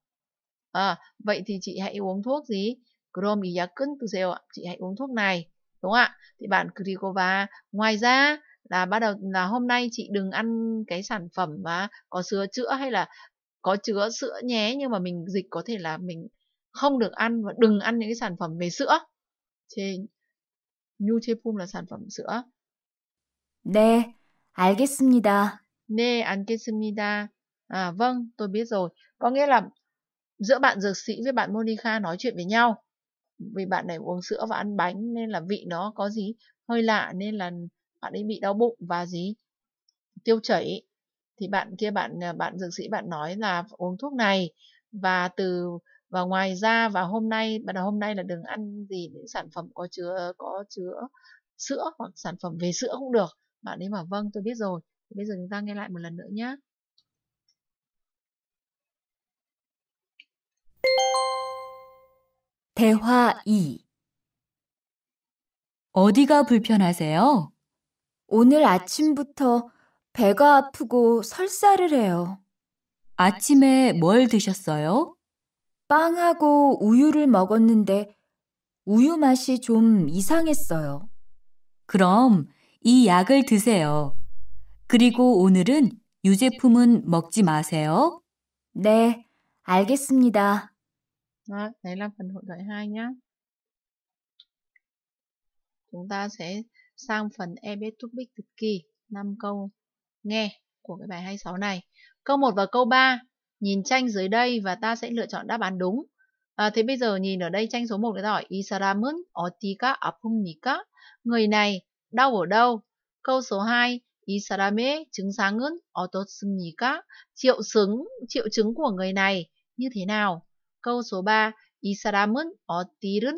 À, vậy thì chị hãy uống thuốc gì? Grom ý yak chị hãy uống thuốc này. Đúng ạ? Thì bạn Krikova, ngoài ra là bắt đầu là hôm nay chị đừng ăn cái sản phẩm mà có sứa chữa hay là có chứa sữa nhé nhưng mà mình dịch có thể là mình không được ăn và đừng ăn những cái sản phẩm về sữa 제 nhu 제품 là sản phẩm sữa. 네, 알겠습니다. 네, 알겠습니다. À, vâng, tôi biết rồi. Có nghĩa là giữa bạn dược sĩ với bạn Monica nói chuyện với nhau. Vì bạn này uống sữa và ăn bánh nên là vị nó có gì hơi lạ nên là bạn ấy bị đau bụng và gì tiêu chảy. Thì bạn kia bạn à, bạn dược sĩ bạn nói là uống thuốc này và từ và ngoài ra và hôm nay bắt đầu hôm nay là đừng ăn gì những sản phẩm có chứa có chứa sữa hoặc sản phẩm về sữa cũng được bạn ấy bảo vâng tôi biết rồi bây giờ chúng ta nghe lại một lần nữa nhé 대화 2 어디가 불편하세요? 오늘 아침부터 배가 아프고 설사를 해요. 아침에 뭘 드셨어요? 빵하고 우유를 먹었는데 우유 맛이 좀 이상했어요. 그럼 이 약을 드세요. 그리고 오늘은 유제품은 먹지 마세요. 네, 알겠습니다. Đó, đấy là phần hội a b t t b thực kỳ, câu nghe của cái bài 26 này. Câu 1 và câu 3 Nhìn tranh dưới đây và ta sẽ lựa chọn đáp án đúng. À, thế bây giờ nhìn ở đây tranh số 1 người ta hỏi Isaram은 otika 아픕니까? Người này đau ở đâu? Câu số 2 sáng 증상은 어떻습니까? Triệu chứng, triệu chứng của người này như thế nào? Câu số 3 Isaram은 어디를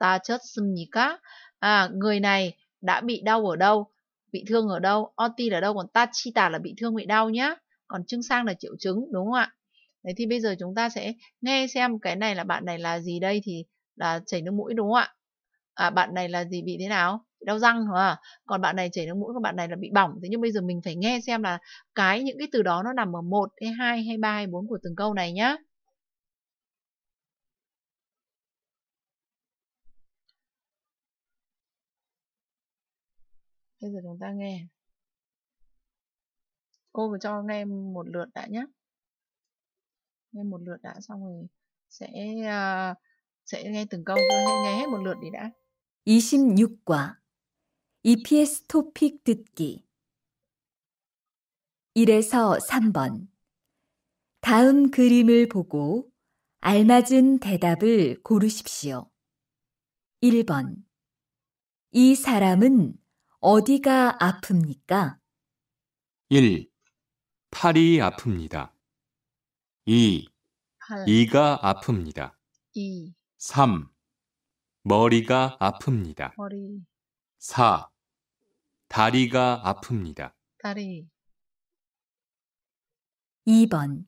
다쳤습니까? À, người này đã bị đau ở đâu? Bị thương ở đâu? Oti là đâu? Còn Tachita là bị thương bị đau nhá còn chứng sang là triệu chứng đúng không ạ đấy thì bây giờ chúng ta sẽ nghe xem cái này là bạn này là gì đây thì là chảy nước mũi đúng không ạ à, bạn này là gì bị thế nào đau răng hả? còn bạn này chảy nước mũi còn bạn này là bị bỏng thế nhưng bây giờ mình phải nghe xem là cái những cái từ đó nó nằm ở một hay hai hay ba hay bốn của từng câu này nhá bây giờ chúng ta nghe cô cứ cho em một lượt đã nhé em một lượt đã xong rồi sẽ uh, sẽ nghe từng câu nghe hết một lượt đi đã 26과 EPS 토픽 듣기 1에서 3번 다음 그림을 보고 알맞은 대답을 고르십시오. 1번 이 사람은 어디가 아픕니까? 1. 팔이 아픕니다. 2. 이가 아픕니다. 2. 3. 머리가 아픕니다. 머리. 4. 다리가 아픕니다. 다리. 2번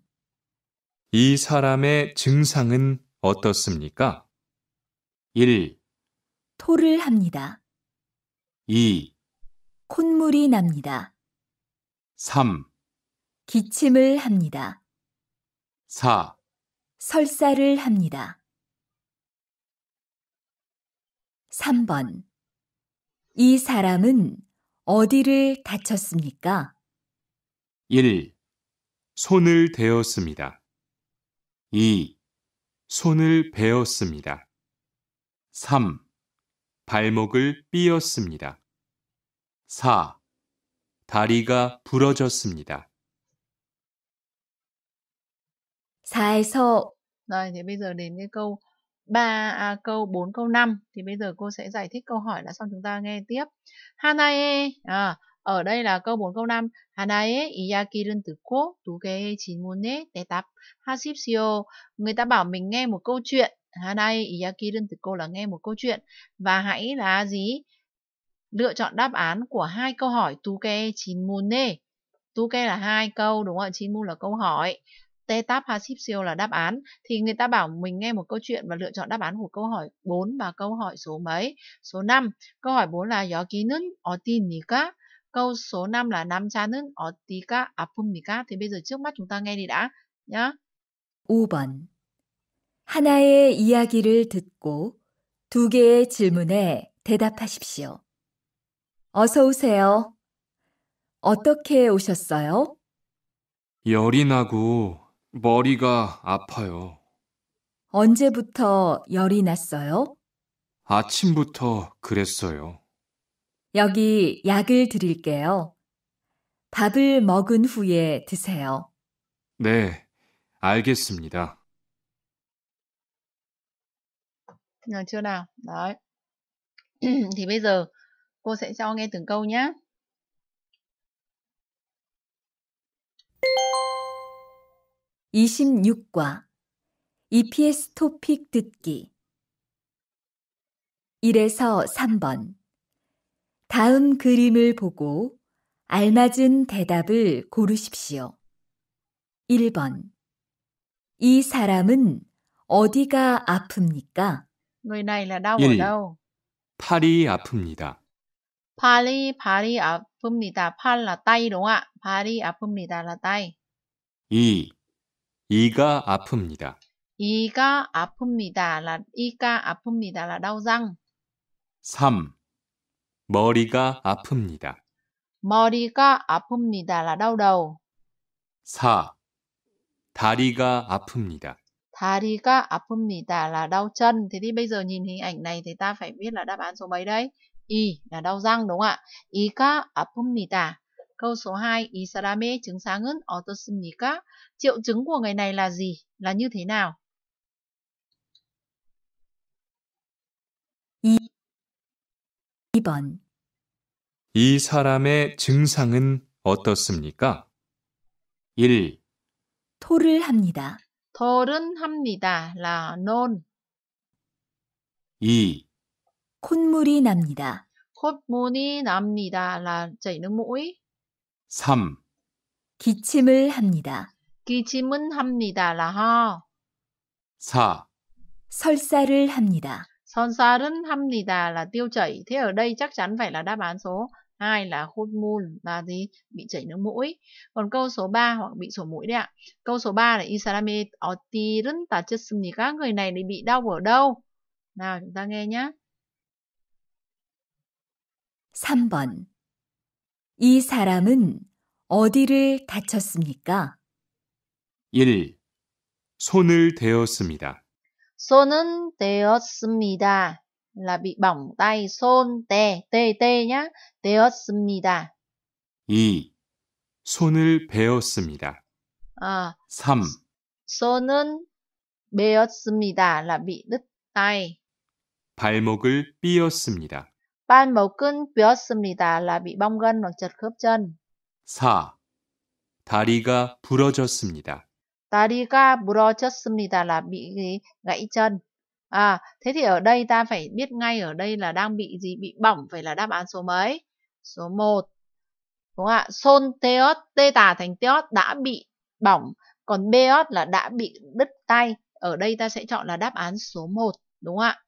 이 사람의 증상은 어떻습니까? 1. 토를 합니다. 2. 콧물이 납니다. 3. 기침을 합니다. 4. 설사를 합니다. 3번. 이 사람은 어디를 다쳤습니까? 1. 손을 대었습니다. 2. 손을 베었습니다. 3. 발목을 삐었습니다. 4. 다리가 부러졌습니다. 才错. Rồi thì bây giờ đến cái câu 3 à, câu 4 câu 5 thì bây giờ cô sẽ giải thích câu hỏi là xong chúng ta nghe tiếp. Hanae à, ở đây là câu 4 câu 5. Hanae 이야기를 듣고 두 개의 tap 대답하십시오. Người ta bảo mình nghe một câu chuyện. Hanae 이야기를 듣고 là nghe một câu chuyện và hãy là gì? Lựa chọn đáp án của hai câu hỏi 두 개의 질문에. 두개 là hai câu đúng không ạ? 질문 là câu hỏi. T tab a s i p s i o là đáp án thì người ta bảo mình nghe một câu chuyện và lựa chọn đáp án của câu hỏi 4 và câu hỏi số mấy? Số 5. Câu hỏi 4 là 여기는 어디니까 Câu số 5 là 남자는 어디가 아픕니까? Thì bây giờ trước mắt chúng ta nghe đi đã nhá. 5번. 하나의 이야기를 듣고 두 개의 질문에 대답하십시오. 어서 오세요. 어떻게 오셨어요? 열이 나고 머리가 아파요. 언제부터 열이 났어요? 아침부터 그랬어요. 여기 약을 드릴게요. 밥을 먹은 후에 드세요. 네, 알겠습니다. Được c Thì bây giờ cô sẽ cho nghe từng câu nhé. 26과 EPS 토픽 듣기 1에서 3번 다음 그림을 보고 알맞은 대답을 고르십시오. 1번 이 사람은 어디가 아픕니까? 1. 팔이 아픕니다. 팔이 발이 아픕니다. 팔라 따이롱아 발이 아픕니다. 라 따이 2. 이가 아픕니다. 이가 아픕니다. 라, 이가 아픕니다. 라, 라우 장. 3. 머리가 아픕니다. 머리가 아픕니다. 라, 라우 라우. 4. 다리가 아픕니다. 다리가 아픕니다. 라, 라우 chân. Thế thì bây giờ nhìn hình ảnh này thì ta phải biết là đáp án số mấy đây? 이 là đau răng đúng không ạ? 이가 아픕니다. Câu số 2, Isarame 증상은 어떻습니까? Triệu chứng của người này là gì? Là như thế nào? 이 2번 이 사람의 증상은 어떻습니까? 1. 토를 합니다. 덜은 합니다. là nôn. 2. 콧물이 납니다. 콧문이 납니다. là chảy nước mũi. 3. 기침을 합니다. 기침은 합니다. 라하. 4. 설사를 합니다. 선살은 합니다 là tiêu chảy. ở đây chắc chắn phải là đáp án số 2 là hốt môn là gì? Bị chảy nước mũi. Còn câu số 3 hoặc bị sổ mũi đấy ạ. Câu số 3 là Isarame otirun ờ, thì Các người này thì bị đau ở đâu? Nào chúng ta nghe nhé. 3번 이 사람은 어디를 다쳤습니까? 1. 손을 대었습니다. 손은 대었습니다. là b ỏ n g tay 손 tê tê tê nhá 대었습니다. 2. 손을 베었습니다. 아, 3. 손은 베었습니다. là b tay. 발목을 삐었습니다. 발목은 뼈었습니다. 라비 범건 왕절 급전 4. 다리가 부러졌습니다. 다리가 부러졌습니다. là bị gãy chân. À, thế thì ở đây ta phải biết ngay ở đây là đang bị gì, bị bỏng phải là đáp án số mấy? Số 1. Đúng không ạ? Son teot, tê tà thành teot đã bị bỏng, còn beot là đã bị đứt tay. Ở đây ta sẽ chọn là đáp án số 1, đúng không ạ?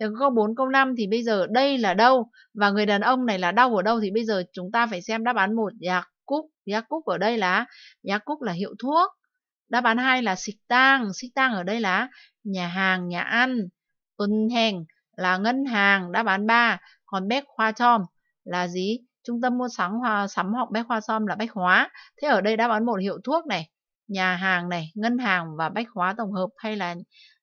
Thế câu 4, câu 5 thì bây giờ đây là đâu? Và người đàn ông này là đau ở đâu? Thì bây giờ chúng ta phải xem đáp án 1, nhạc cúc. Nhạc cúc ở đây là, nhạc cúc là hiệu thuốc. Đáp án 2 là xích tang. Xích tang ở đây là nhà hàng, nhà ăn. Tuần hèn là ngân hàng. Đáp án 3. Còn bách khoa chom là gì? Trung tâm mua sắm hoa sắm hoặc bách khoa chom là bách hóa. Thế ở đây đáp án một hiệu thuốc này, nhà hàng này, ngân hàng và bách hóa tổng hợp hay là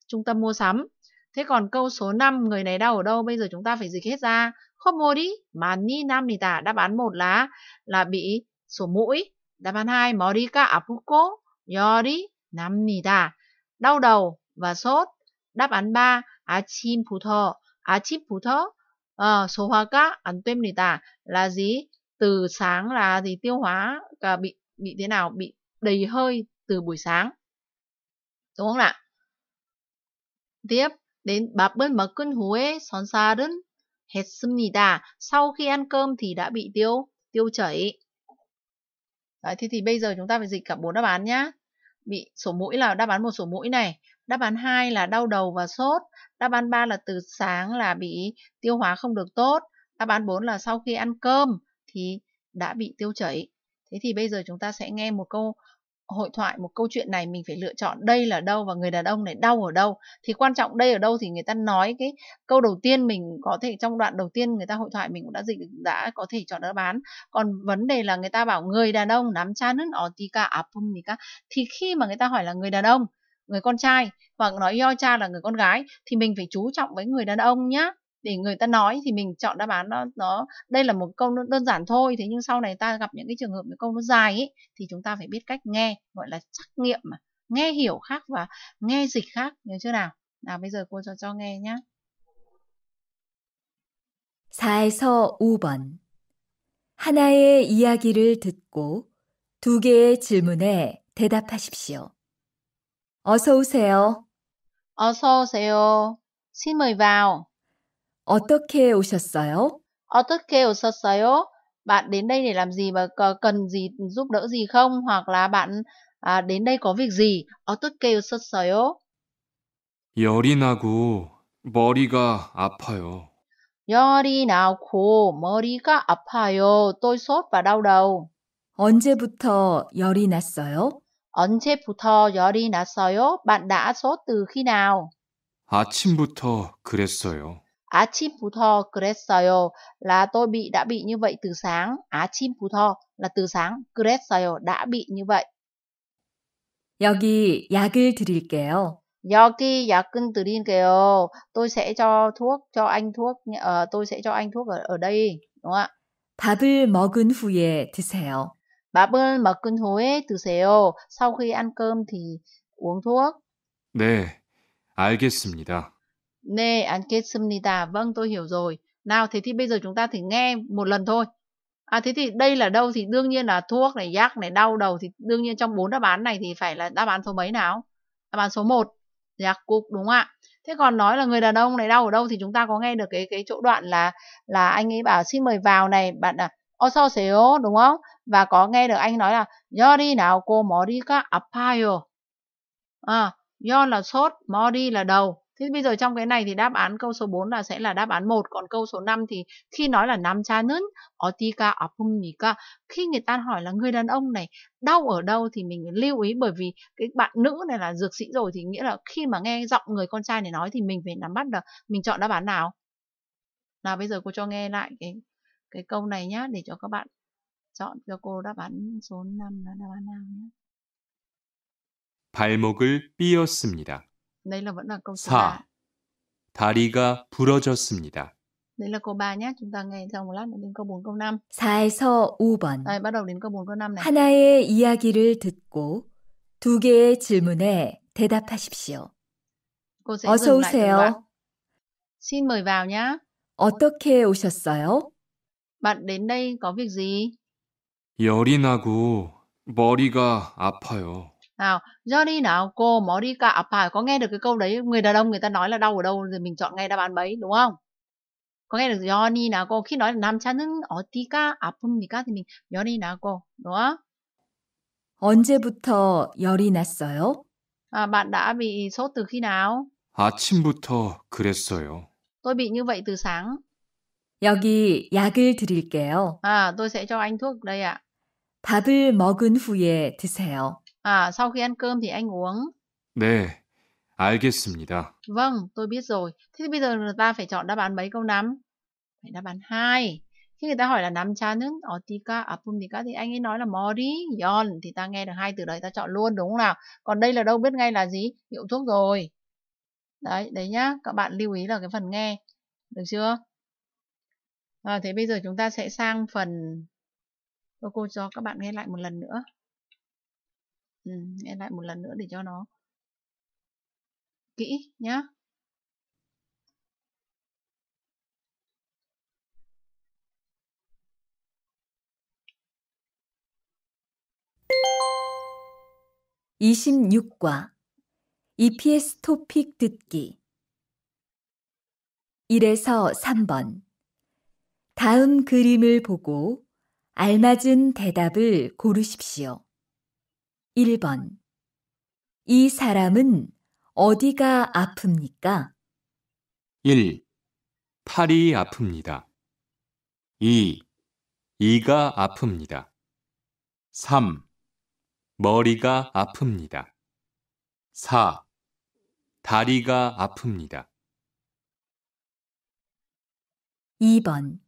trung tâm mua sắm. Thế còn câu số 5 người này đau ở đâu? Bây giờ chúng ta phải dịch hết ra. Khớp môi đi. Mà ni nam thì tả đáp án 1 là là bị sổ mũi. Đáp án 2 머리가 아프고 열이 납니다. Đau đầu và sốt. Đáp án 3 아침부터 아침부터 ờ, 소화가 안 됩니다. Là gì? Từ sáng là gì tiêu hóa cả bị bị thế nào? Bị đầy hơi từ buổi sáng. Đúng không ạ? Tiếp đến cơn xa đến 먹은 후에 선사를 đà Sau khi ăn cơm thì đã bị tiêu tiêu chảy. Đấy, thế thì bây giờ chúng ta phải dịch cả bốn đáp án nhá. Bị sổ mũi là đáp án một sổ mũi này, đáp án 2 là đau đầu và sốt, đáp án 3 là từ sáng là bị tiêu hóa không được tốt, đáp án 4 là sau khi ăn cơm thì đã bị tiêu chảy. Thế thì bây giờ chúng ta sẽ nghe một câu hội thoại một câu chuyện này mình phải lựa chọn đây là đâu và người đàn ông này đau ở đâu thì quan trọng đây ở đâu thì người ta nói cái câu đầu tiên mình có thể trong đoạn đầu tiên người ta hội thoại mình cũng đã dịch đã có thể chọn đáp án còn vấn đề là người ta bảo người đàn ông nắm cha nước 어디가 아픕니까 thì khi mà người ta hỏi là người đàn ông người con trai hoặc nói yo cha là người con gái thì mình phải chú trọng với người đàn ông nhá để người ta nói thì mình chọn đáp án nó nó đây là một câu đơn giản thôi thế nhưng sau này ta gặp những cái trường hợp cái câu nó dài ấy thì chúng ta phải biết cách nghe gọi là trắc nghiệm mà nghe hiểu khác và nghe dịch khác nhớ chưa nào nào bây giờ cô cho cho nghe nhá. 4에서 5번 하나의 이야기를 듣고 두 개의 질문에 대답하십시오. 어서 오세요. 어서 오세요. Xin mời vào. 어떻게 오셨어요? 어떻게 오셨어요? Bạn đến đây để làm gì và cần gì giúp đỡ gì không? Hoặc là bạn à, đến đây có việc gì? 어떻게 오셨어요? 열이 나고 머리가 아파요. 열이 나고 머리가 아파요. Tôi sốt và đau đầu. 언제부터 열이 났어요? 언제부터 열이 났어요? Bạn đã sốt từ khi nào? 아침부터 그랬어요. Á chim phú thọ là tôi bị đã bị như vậy từ sáng. Á chim phú là từ sáng. Cressoyo đã bị như vậy. 여기 약을 드릴게요. 여기 약은 드릴게요. Tôi sẽ cho thuốc cho anh thuốc uh, tôi sẽ cho anh thuốc ở, ở đây, đúng không ạ? 밥을 먹은 후에 드세요. 밥을 먹은 후에 드세요. Sau khi ăn cơm thì uống thuốc. 네, 알겠습니다. Ne Ankesumnita. Vâng, tôi hiểu rồi. Nào, thế thì bây giờ chúng ta thử nghe một lần thôi. À, thế thì đây là đâu thì đương nhiên là thuốc này, giác này, đau đầu thì đương nhiên trong bốn đáp án này thì phải là đáp án số mấy nào? Đáp án số 1, giác cục đúng không ạ? Thế còn nói là người đàn ông này đau ở đâu thì chúng ta có nghe được cái cái chỗ đoạn là là anh ấy bảo xin mời vào này, bạn à, oso seo đúng không? Và có nghe được anh nói là do đi nào cô Mori đi các apayo. À, do à, là sốt, Mori là đầu, Thế bây giờ trong cái này thì đáp án câu số 4 là sẽ là đáp án 1. Còn câu số 5 thì khi nói là nam cha nữ otika 아픕니까? Khi người ta hỏi là người đàn ông này đau ở đâu thì mình lưu ý bởi vì cái bạn nữ này là dược sĩ rồi thì nghĩa là khi mà nghe giọng người con trai này nói thì mình phải nắm bắt được mình chọn đáp án nào. Nào bây giờ cô cho nghe lại cái cái câu này nhá để cho các bạn chọn cho cô đáp án số 5 là đáp án nào nhé. 발목을 삐었습니다. Đấy là vẫn là câu số 4. 3. 다리가 부러졌습니다. Đấy là câu 3 nhé. Chúng ta nghe trong một lát nữa đến câu 4 câu 5. 4에서 5번. Đấy, bắt đầu đến câu 4 câu 5 này. 하나의 이야기를 듣고 두 개의 질문에 대답하십시오. Cô sẽ 어서 dừng lại từng đoạn. 오세요. Xin mời vào nhé. 어떻게 오셨어요? Bạn đến đây có việc gì? 열이 나고 머리가 아파요. nào Johnny nào cô Mori cả à, phải có nghe được cái câu đấy người đàn ông người ta nói là đau ở đâu rồi mình chọn ngay đáp án mấy đúng không có nghe được Johnny nào cô khi nói là 남자는 어디가 아픕니까 thì mình Johnny nào cô đúng không 언제부터 열이 났어요? À, bạn đã bị sốt từ khi nào? 아침부터 그랬어요. Tôi bị như vậy từ sáng. 여기 약을 드릴게요. À, tôi sẽ cho anh thuốc đây ạ. 밥을 먹은 후에 드세요. À, sau khi ăn cơm thì anh uống. 네, 알겠습니다. Vâng, tôi biết rồi. Thế thì bây giờ người ta phải chọn đáp án mấy câu nắm? Phải đáp án 2. Khi người ta hỏi là nắm cha nước, otika, apumnika à, thì anh ấy nói là mori, yon thì ta nghe được hai từ đấy ta chọn luôn đúng không nào? Còn đây là đâu biết ngay là gì? Hiệu thuốc rồi. Đấy, đấy nhá, các bạn lưu ý là cái phần nghe. Được chưa? À, thế bây giờ chúng ta sẽ sang phần tôi cô cho các bạn nghe lại một lần nữa. ừ, em lại một lần nữa để cho nó kỹ nhá (26과) EPS 토픽 듣기 1에서 3번 다음 그림을 보고 알맞은 대답을 고르십시오. 1번. 이 사람은 어디가 아픕니까? 1. 팔이 아픕니다. 2. 이가 아픕니다. 3. 머리가 아픕니다. 4. 다리가 아픕니다. 2번.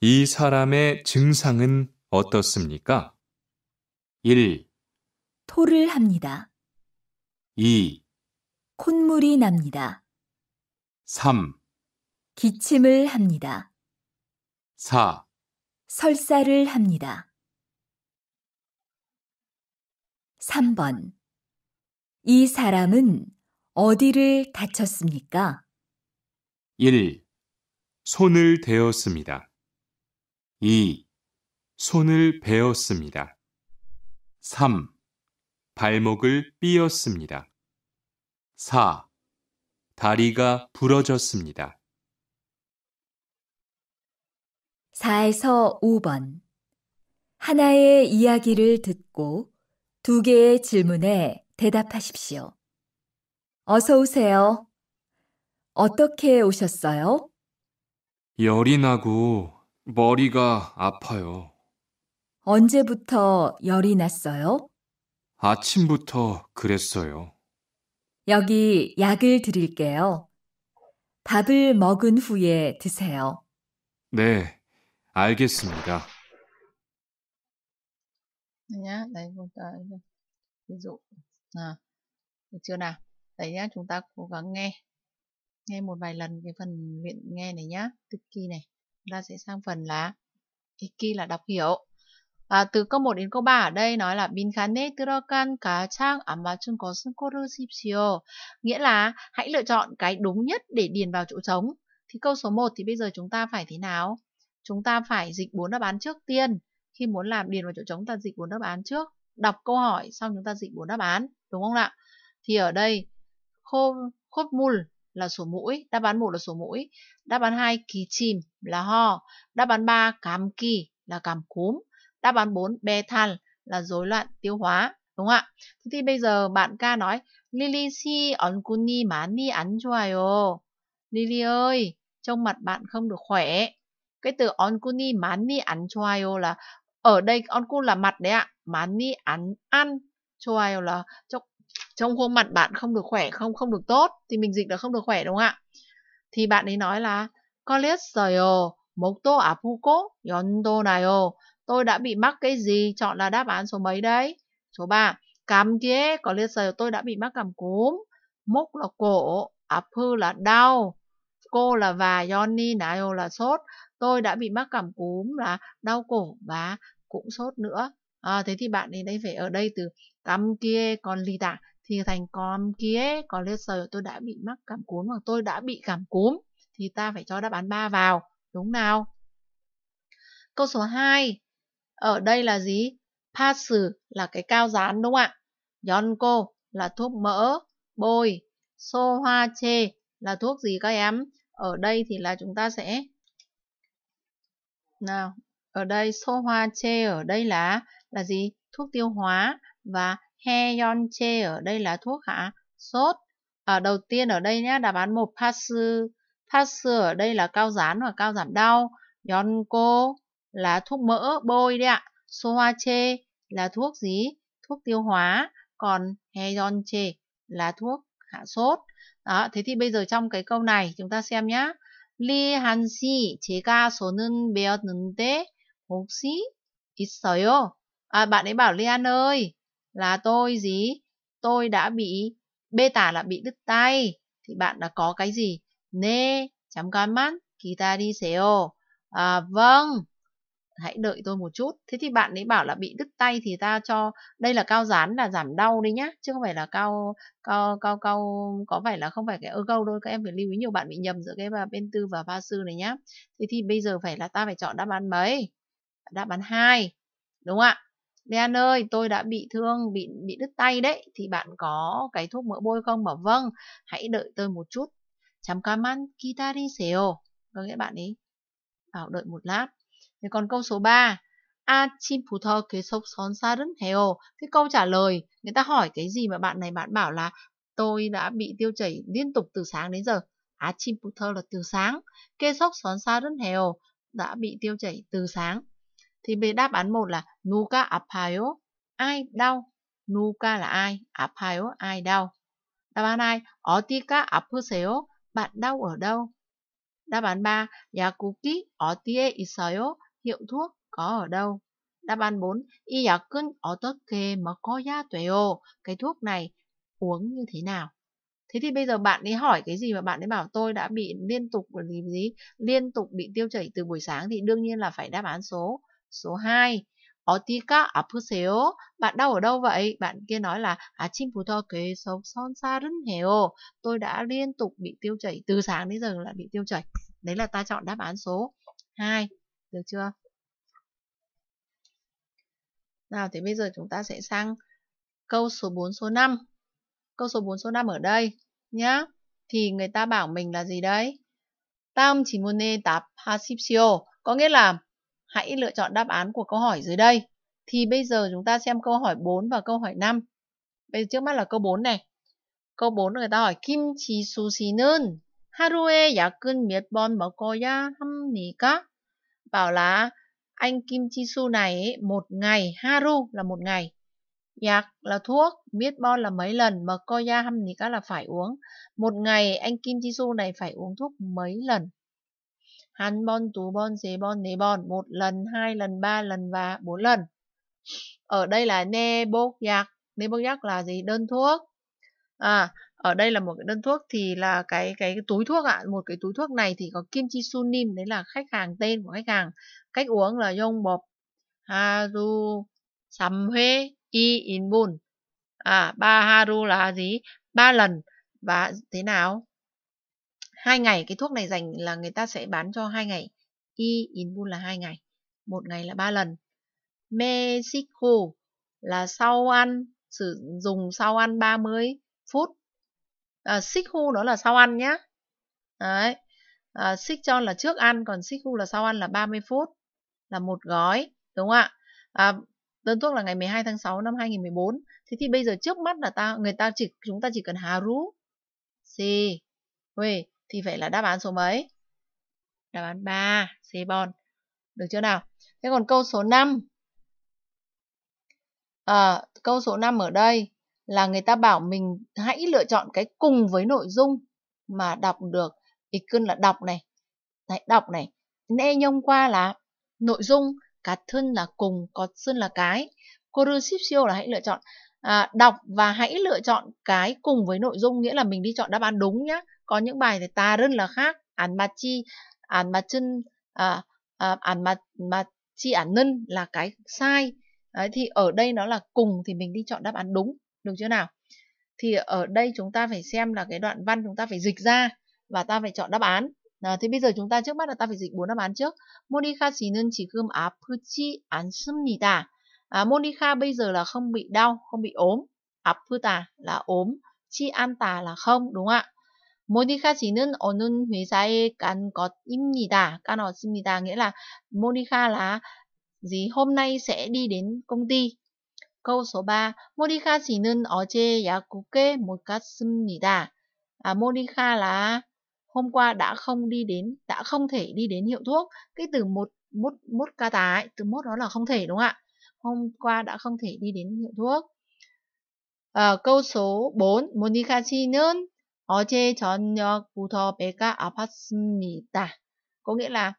이 사람의 증상은 어떻습니까? 1. 토를 합니다. 2, 콧물이 납니다. 3, 기침을 합니다. 4, 설사를 합니다. 3번. 이 사람은 어디를 다쳤습니까? 1. 손을 대었습니다. 2. 손을 베었습니다. 3. 발목을 삐었습니다. 4. 다리가 부러졌습니다. 4에서 5번 하나의 이야기를 듣고 두 개의 질문에 대답하십시오. 어서 오세요. 어떻게 오셨어요? 열이 나고 머리가 아파요. 언제부터 열이 났어요? 아침부터 그랬어요. 여기 약을 드릴게요. 밥을 먹은 후에 드세요. 네, 알겠습니다. nhá đấy chúng ta ví dụ à, được chưa nào đấy nhá chúng ta cố gắng nghe nghe một vài lần cái phần luyện nghe này nhá tức kỳ này ta sẽ sang phần là iki là đọc hiểu À, từ câu 1 đến câu 3 ở đây nói là 빈칸에 들어간 가장 안 맞춘 것은 고르십시오. Nghĩa là hãy lựa chọn cái đúng nhất để điền vào chỗ trống. Thì câu số 1 thì bây giờ chúng ta phải thế nào? Chúng ta phải dịch bốn đáp án trước tiên. Khi muốn làm điền vào chỗ trống ta dịch bốn đáp án trước. Đọc câu hỏi xong chúng ta dịch bốn đáp án. Đúng không ạ? Thì ở đây khô, khốt mul là sổ mũi. Đáp án 1 là sổ mũi. Đáp án 2 kỳ chìm là ho. Đáp án 3 cám kỳ là cảm cúm. Đáp án 4, beta là rối loạn tiêu hóa, đúng không ạ? thì bây giờ bạn ca nói Lily si 얼굴이 많이 안 좋아요. Lily ơi, trông mặt bạn không được khỏe. Cái từ 얼굴이 많이 안 좋아요 là ở đây 얼굴 là mặt đấy ạ. 많이 ăn ăn 좋아요 là trông trông khuôn mặt bạn không được khỏe, không không được tốt thì mình dịch là không được khỏe đúng không ạ? Thì bạn ấy nói là có rồi, 목도 아프고 연도 나요. Tôi đã bị mắc cái gì? Chọn là đáp án số mấy đấy? Số 3. Cảm kia, có liên sở tôi đã bị mắc cảm cúm. Mốc là cổ, áp hư là đau. Cô là và, Johnny, Nayo là sốt. Tôi đã bị mắc cảm cúm là đau cổ và cũng sốt nữa. À, thế thì bạn ấy đây phải ở đây từ cảm kia còn lì tả thì thành cảm kia có liên sở tôi đã bị mắc cảm cúm hoặc tôi đã bị cảm cúm thì ta phải cho đáp án 3 vào. Đúng nào? Câu số 2. Ở đây là gì? Passu là cái cao dán đúng không ạ? Yonko là thuốc mỡ, bôi. So hoa chê là thuốc gì các em? Ở đây thì là chúng ta sẽ... Nào, ở đây so hoa chê ở đây là là gì? Thuốc tiêu hóa và he chê ở đây là thuốc hạ sốt. À, đầu tiên ở đây nhé, đáp án một passu. Passu ở đây là cao dán và cao giảm đau. Yonko là thuốc mỡ bôi đấy ạ. Soache là thuốc gì? Thuốc tiêu hóa. Còn heyonche là thuốc hạ sốt. Đó, thế thì bây giờ trong cái câu này chúng ta xem nhá. Li han si 제가 손은 베었는데 혹시 있어요? À, bạn ấy bảo Lian ơi, là tôi gì? Tôi đã bị bê tả là bị đứt tay. Thì bạn đã có cái gì? Nê, chấm con mắt, kita đi xéo. À, vâng, hãy đợi tôi một chút thế thì bạn ấy bảo là bị đứt tay thì ta cho đây là cao dán là giảm đau đấy nhá chứ không phải là cao cao cao cao có phải là không phải cái ơ ergo đâu các em phải lưu ý nhiều bạn bị nhầm giữa cái bên tư và ba sư này nhá thế thì bây giờ phải là ta phải chọn đáp án mấy đáp án hai đúng không ạ Lean ơi, tôi đã bị thương, bị bị đứt tay đấy, thì bạn có cái thuốc mỡ bôi không? Bảo vâng, hãy đợi tôi một chút. Chăm kaman kitariseyo. Có nghĩa bạn ấy bảo đợi một lát. Thế còn câu số 3 아침부터 계속 선사를 heo, Cái câu trả lời, người ta hỏi cái gì mà bạn này bạn bảo là tôi đã bị tiêu chảy liên tục từ sáng đến giờ. 아침부터 à, là từ sáng. 계속 선사를 heo Đã bị tiêu chảy từ sáng. Thì về đáp án 1 là nuka 아파요? Ai đau? nuka là ai? 아파요? Ai đau? Đáp án 2 otika 아프세요? Bạn đau ở đâu? Đáp án 3 yakuki otie 있어요? hiệu thuốc có ở đâu. Đáp án 4. Y 약은 어떻게 먹어야 돼요? Cái thuốc này uống như thế nào? Thế thì bây giờ bạn ấy hỏi cái gì mà bạn ấy bảo tôi đã bị liên tục gì gì liên tục bị tiêu chảy từ buổi sáng thì đương nhiên là phải đáp án số số 2. 어디가 아프세요? Bạn đau ở đâu vậy? Bạn kia nói là 아침부터 계속 선사른 해요. Tôi đã liên tục bị tiêu chảy từ sáng đến giờ là bị tiêu chảy. Đấy là ta chọn đáp án số 2. Được chưa? Nào thì bây giờ chúng ta sẽ sang câu số 4 số 5. Câu số 4 số 5 ở đây nhá. Thì người ta bảo mình là gì đấy? Tam chỉ muốn nê tạp hasipsio. Có nghĩa là hãy lựa chọn đáp án của câu hỏi dưới đây. Thì bây giờ chúng ta xem câu hỏi 4 và câu hỏi 5. Bây giờ trước mắt là câu 4 này. Câu 4 người ta hỏi kim chi sushi nương haru에 약은 몇번 먹어야 합니까? bảo là anh Kim Chi Su này một ngày, Haru là một ngày. Yak là thuốc, biết bon là mấy lần, mà koya ham thì các là phải uống. Một ngày anh Kim Chi Su này phải uống thuốc mấy lần. Hắn bon, tú bon, dế bon, nế bon, một lần, hai lần, ba lần và bốn lần. Ở đây là nebok yak. Nebok yak là gì? Đơn thuốc. À, ở đây là một cái đơn thuốc thì là cái cái, túi thuốc ạ à. một cái túi thuốc này thì có kim chi sunim đấy là khách hàng tên của khách hàng cách uống là yong bọp haru sắm huê y in bun à ba haru là gì ba lần và thế nào hai ngày cái thuốc này dành là người ta sẽ bán cho hai ngày y in bun là hai ngày một ngày là ba lần mexico là sau ăn sử dụng sau ăn 30 phút à, xích hu nó là sau ăn nhé. đấy à, xích cho là trước ăn còn xích hu là sau ăn là 30 phút là một gói đúng không ạ à, đơn thuốc là ngày 12 tháng 6 năm 2014 thế thì bây giờ trước mắt là ta người ta chỉ chúng ta chỉ cần haru si huê thì vậy là đáp án số mấy đáp án 3 bon, được chưa nào thế còn câu số 5 à, câu số 5 ở đây là người ta bảo mình hãy lựa chọn cái cùng với nội dung mà đọc được ý cơn là đọc này hãy đọc này nê nhông qua là nội dung cá thân là cùng có thân là cái corusipsio là hãy lựa chọn à, đọc và hãy lựa chọn cái cùng với nội dung nghĩa là mình đi chọn đáp án đúng nhá có những bài thì ta rất là khác án mà chi án mà chân à, à, án mà chi án nân là cái sai Đấy, thì ở đây nó là cùng thì mình đi chọn đáp án đúng được chưa nào thì ở đây chúng ta phải xem là cái đoạn văn chúng ta phải dịch ra và ta phải chọn đáp án à, ờ, thế bây giờ chúng ta trước mắt là ta phải dịch bốn đáp án trước Monica 씨는 지금 아프지 않습니다 à, Monica bây giờ là không bị đau không bị ốm 아프다 là ốm chi an tà là không đúng không ạ Monica 씨는 어느 회사에 간 것입니다. 간 것입니다. nghĩa là Monica là gì hôm nay sẽ đi đến công ty câu số 3, Monica 씨는 어제 약국에 못 갔습니다. À, Monica là hôm qua đã không đi đến, đã không thể đi đến hiệu thuốc. Cái từ một mốt mốt ca tái từ mốt đó là không thể đúng không ạ? Hôm qua đã không thể đi đến hiệu thuốc. À, câu số 4, Monica 씨는 어제 저녁부터 배가 아팠습니다. Có nghĩa là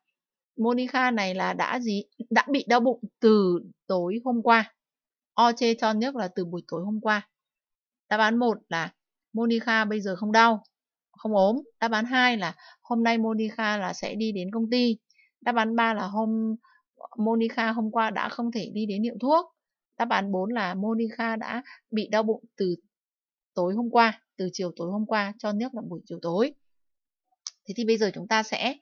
Monica này là đã gì? Đã bị đau bụng từ tối hôm qua. O chê cho nước là từ buổi tối hôm qua. Đáp án 1 là Monica bây giờ không đau, không ốm. Đáp án 2 là hôm nay Monica là sẽ đi đến công ty. Đáp án 3 là hôm Monica hôm qua đã không thể đi đến hiệu thuốc. Đáp án 4 là Monica đã bị đau bụng từ tối hôm qua, từ chiều tối hôm qua cho nước là buổi chiều tối. Thế thì bây giờ chúng ta sẽ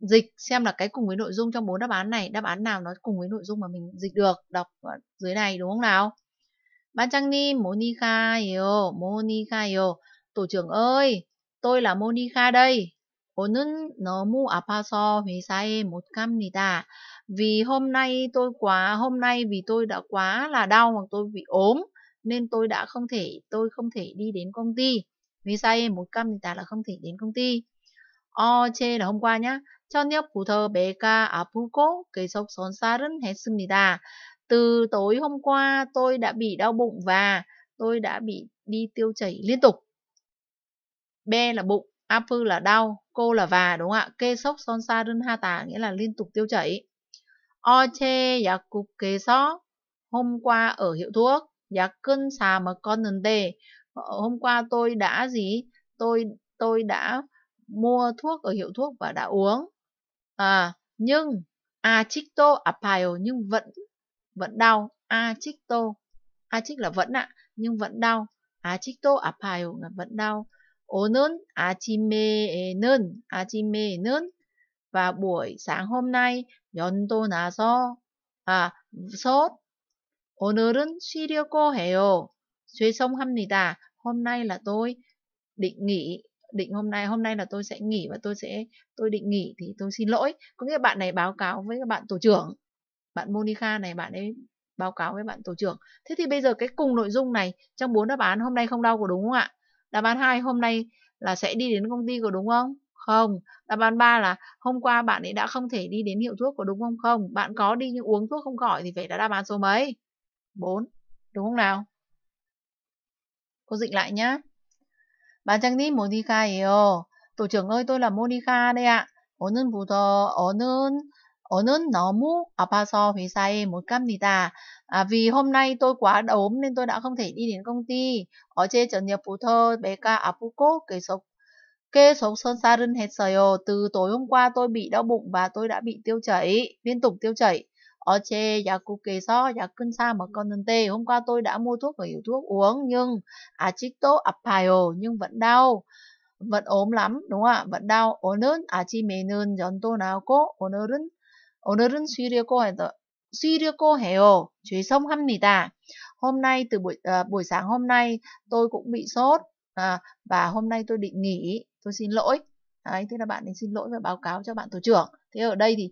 dịch xem là cái cùng với nội dung trong bốn đáp án này đáp án nào nó cùng với nội dung mà mình dịch được đọc dưới này đúng không nào Ban Bachangnim Monica yo Monica yo tổ trưởng ơi tôi là Monica đây 오늘 너무 아파서 회사에 못 갑니다. Vì hôm nay tôi quá, hôm nay vì tôi đã quá là đau hoặc tôi bị ốm nên tôi đã không thể, tôi không thể đi đến công ty. 회사에 못 갑니다 là không thể đến công ty. Oche là hôm qua nhá. 저녁부터 배가 아프고 계속 손살은 했습니다. Từ tối hôm qua tôi đã bị đau bụng và tôi đã bị đi tiêu chảy liên tục. B là bụng, apu là đau, cô là và đúng không ạ? Kê sốc son sa rưng ha tà nghĩa là liên tục tiêu chảy. Dạ cục kê só. hôm qua ở hiệu thuốc 약은 dạ xà mà con đề. hôm qua tôi đã gì tôi tôi đã mua thuốc ở hiệu thuốc và đã uống à, nhưng achicto apayo nhưng vẫn vẫn đau achicto achic là vẫn ạ nhưng vẫn đau achicto apayo là vẫn đau 오는 아침에는 아침에는 và buổi sáng hôm nay 연도 나서 아 서, 오늘은 쉬려고 해요. 죄송합니다. Hôm nay là tôi định nghỉ định hôm nay hôm nay là tôi sẽ nghỉ và tôi sẽ tôi định nghỉ thì tôi xin lỗi có nghĩa bạn này báo cáo với các bạn tổ trưởng bạn Monica này bạn ấy báo cáo với bạn tổ trưởng thế thì bây giờ cái cùng nội dung này trong bốn đáp án hôm nay không đau có đúng không ạ đáp án hai hôm nay là sẽ đi đến công ty có đúng không không đáp án ba là hôm qua bạn ấy đã không thể đi đến hiệu thuốc có đúng không không bạn có đi nhưng uống thuốc không khỏi thì phải là đáp án số mấy bốn đúng không nào cô dịch lại nhá 반장님 모니카예요. 도trưởng ơi, tôi là Monica đây ạ. 오늘부터 오는 오는 너무 아파서 회사에 못 갑니다. À, vì hôm nay tôi quá ốm nên tôi đã không thể đi đến công ty. ở trên thơ ca kê 어제 kê 배가 sơn 계속 계속 hết 했어요. Từ tối hôm qua tôi bị đau bụng và tôi đã bị tiêu chảy, liên tục tiêu chảy. 어제 약국에서 약근 사 먹었는데 hôm qua tôi đã mua thuốc và hiệu thuốc uống nhưng 아직도 아파요 nhưng vẫn đau vẫn ốm lắm đúng không ạ vẫn đau 오늘 아침에는 전도 나오고 오늘은 오늘은 쉬려고 해서 쉬려고 해요 죄송합니다 hôm nay từ buổi à, buổi sáng hôm nay tôi cũng bị sốt à, và hôm nay tôi định nghỉ tôi xin lỗi Đấy, thế là bạn ấy xin lỗi và báo cáo cho bạn tổ trưởng thế ở đây thì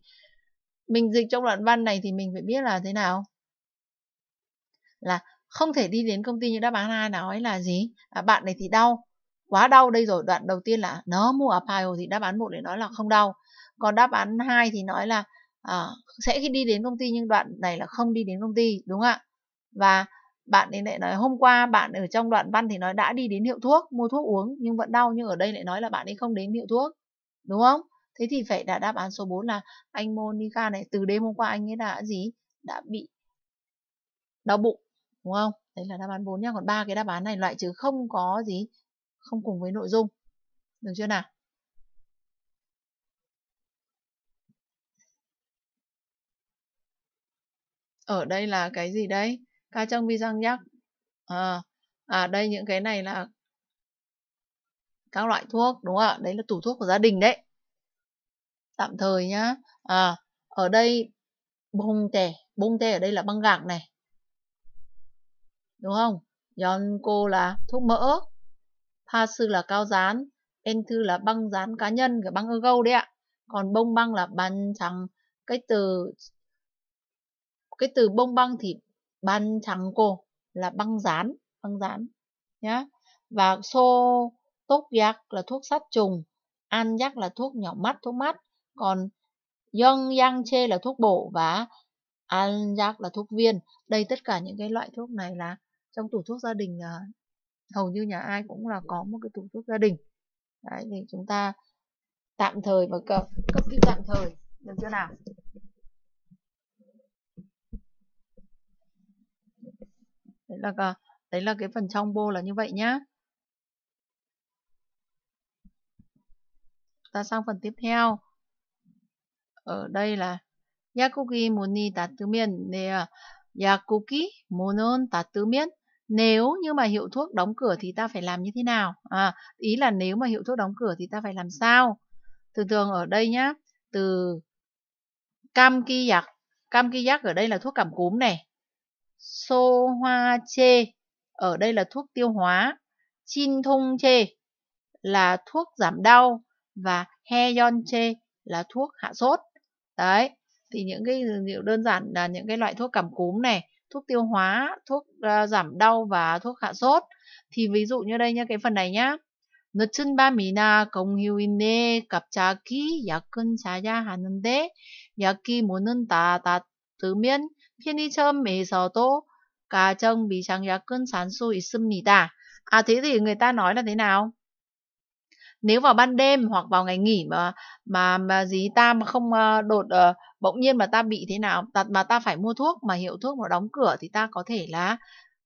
mình dịch trong đoạn văn này thì mình phải biết là thế nào? Là không thể đi đến công ty như đáp án hai nói là gì? À, bạn này thì đau, quá đau đây rồi. Đoạn đầu tiên là nó mua ở Pile thì đáp án một để nói là không đau. Còn đáp án hai thì nói là à, sẽ khi đi đến công ty nhưng đoạn này là không đi đến công ty, đúng không ạ? Và bạn ấy lại nói hôm qua bạn ở trong đoạn văn thì nói đã đi đến hiệu thuốc mua thuốc uống nhưng vẫn đau nhưng ở đây lại nói là bạn ấy không đến hiệu thuốc đúng không Thế thì phải đã đáp án số 4 là anh Monica này từ đêm hôm qua anh ấy đã gì? Đã bị đau bụng đúng không? Đấy là đáp án 4 nha Còn ba cái đáp án này loại trừ không có gì không cùng với nội dung. Được chưa nào? Ở đây là cái gì đấy? Ca trong bi răng nhắc. À, à đây những cái này là các loại thuốc đúng không ạ? Đấy là tủ thuốc của gia đình đấy tạm thời nhá à, ở đây bông tè bông tè ở đây là băng gạc này đúng không yon cô là thuốc mỡ pa sư là cao dán en thư là băng dán cá nhân cái băng gâu đấy ạ còn bông băng là ban trắng cái từ cái từ bông băng thì ban trắng cô là băng dán băng dán nhá và xô tốt giặc là thuốc sát trùng an giác là thuốc nhỏ mắt thuốc mắt còn Yong Yang chê là thuốc bổ và An Yak là thuốc viên. Đây tất cả những cái loại thuốc này là trong tủ thuốc gia đình à, hầu như nhà ai cũng là có một cái tủ thuốc gia đình. Đấy, thì chúng ta tạm thời và cấp, cấp cứu tạm thời. Được chưa nào? Đấy là, à, đấy là cái phần trong bô là như vậy nhá. Ta sang phần tiếp theo ở đây là 약국이 문이 닫으면 네, 약국이 문은 닫으면 nếu như mà hiệu thuốc đóng cửa thì ta phải làm như thế nào? À, ý là nếu mà hiệu thuốc đóng cửa thì ta phải làm sao? Thường thường ở đây nhá, từ cam ki yak, cam ki yak ở đây là thuốc cảm cúm này. Sô hoa chê ở đây là thuốc tiêu hóa. Chin thung chê là thuốc giảm đau và he yon chê là thuốc hạ sốt đấy thì những cái liệu đơn giản là những cái loại thuốc cảm cúm này thuốc tiêu hóa thuốc uh, giảm đau và thuốc hạ sốt thì ví dụ như đây nhá cái phần này nhá nước ba mì na công hiệu in cặp trà trà ký hà muốn tà tà 늦은 밤이나 공휴일에 갑자기 야근 자야 하는데 야기 문은 다 닫으면 편의점에서도 가정 미상 야근 잔수 있습니다. À thế thì người ta nói là thế nào? nếu vào ban đêm hoặc vào ngày nghỉ mà mà mà gì ta mà không ờ, đột uh, bỗng nhiên mà ta bị thế nào mà ta phải mua thuốc mà hiệu thuốc nó đóng cửa thì ta có thể là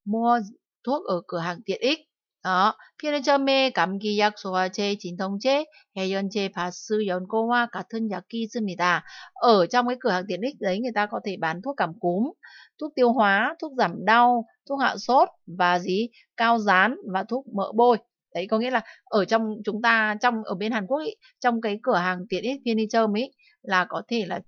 mua thuốc ở cửa hàng tiện ích đó, 피는 처음에 감기약, 소화제, 진통제, 해열제, 바스, 연고와 같은 약이 있습니다. Ở trong cái cửa hàng tiện ích đấy người ta có thể bán thuốc cảm cúm, thuốc tiêu hóa, thuốc giảm đau, thuốc hạ sốt và gì? Cao dán và thuốc mỡ bôi đấy có nghĩa là ở trong chúng ta trong ở bên Hàn Quốc ý, trong cái cửa hàng tiện ích furniture ấy là có thể là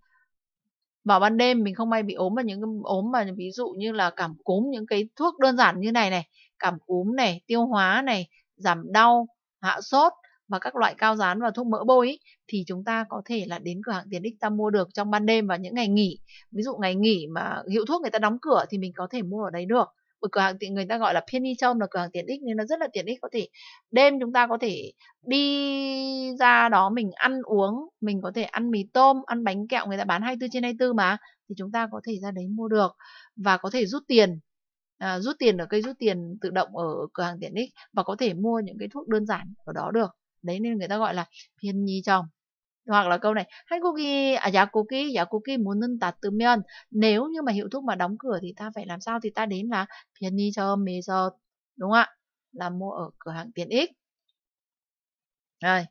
vào ban đêm mình không may bị ốm mà những cái ốm mà ví dụ như là cảm cúm những cái thuốc đơn giản như này này cảm cúm này tiêu hóa này giảm đau hạ sốt và các loại cao dán và thuốc mỡ bôi ý, thì chúng ta có thể là đến cửa hàng tiện ích ta mua được trong ban đêm và những ngày nghỉ ví dụ ngày nghỉ mà hiệu thuốc người ta đóng cửa thì mình có thể mua ở đấy được một cửa hàng thì người ta gọi là penny trong là cửa hàng tiện ích nên nó rất là tiện ích có thể đêm chúng ta có thể đi ra đó mình ăn uống mình có thể ăn mì tôm ăn bánh kẹo người ta bán 24 trên 24 mà thì chúng ta có thể ra đấy mua được và có thể rút tiền à, rút tiền ở cây rút tiền tự động ở cửa hàng tiện ích và có thể mua những cái thuốc đơn giản ở đó được đấy nên người ta gọi là penny trong hoặc là câu này 한국이 à, 약국이 약국이 문은 닫으면 nếu như mà hiệu thuốc mà đóng cửa thì ta phải làm sao thì ta đến là đi cho 편의점 매점 đúng không ạ là mua ở cửa hàng tiện ích rồi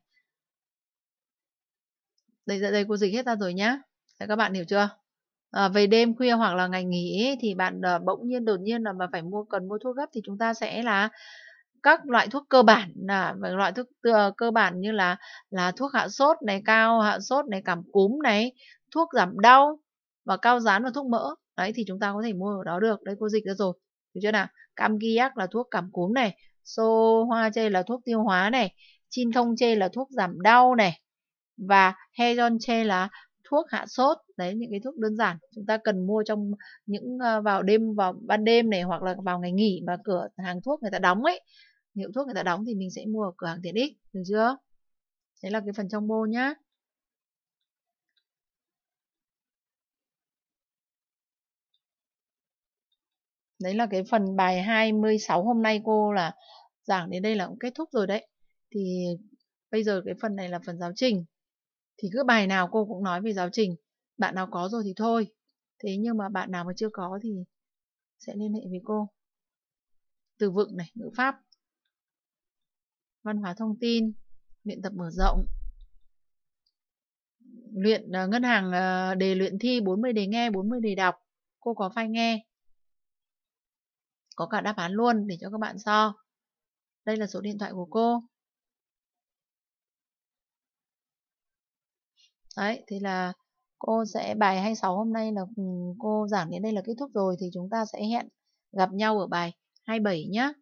đây đây cô dịch hết ra rồi nhá các bạn hiểu chưa à, về đêm khuya hoặc là ngày nghỉ thì bạn à, bỗng nhiên đột nhiên là mà phải mua cần mua thuốc gấp thì chúng ta sẽ là các loại thuốc cơ bản là loại thuốc ờ, cơ bản như là là thuốc hạ sốt này cao hạ sốt này cảm cúm này thuốc giảm đau và cao dán và thuốc mỡ đấy thì chúng ta có thể mua ở đó được đấy cô dịch ra rồi được chưa nào cam giac là thuốc cảm cúm này xô hoa chê là thuốc tiêu hóa này chin thông chê là thuốc giảm đau này và hejon chê là thuốc hạ sốt đấy những cái thuốc đơn giản chúng ta cần mua trong những ờ, vào đêm vào ban đêm này hoặc là vào ngày nghỉ mà cửa hàng thuốc người ta đóng ấy hiệu thuốc người ta đóng thì mình sẽ mua ở cửa hàng tiện ích được chưa đấy là cái phần trong mô nhá đấy là cái phần bài 26 hôm nay cô là giảng đến đây là cũng kết thúc rồi đấy thì bây giờ cái phần này là phần giáo trình thì cứ bài nào cô cũng nói về giáo trình bạn nào có rồi thì thôi thế nhưng mà bạn nào mà chưa có thì sẽ liên hệ với cô từ vựng này ngữ pháp văn hóa thông tin, luyện tập mở rộng. Luyện à, ngân hàng à, đề luyện thi 40 đề nghe, 40 đề đọc, cô có file nghe. Có cả đáp án luôn để cho các bạn so. Đây là số điện thoại của cô. Đấy, thì là cô sẽ bài 26 hôm nay là ừ, cô giảng đến đây là kết thúc rồi thì chúng ta sẽ hẹn gặp nhau ở bài 27 nhé.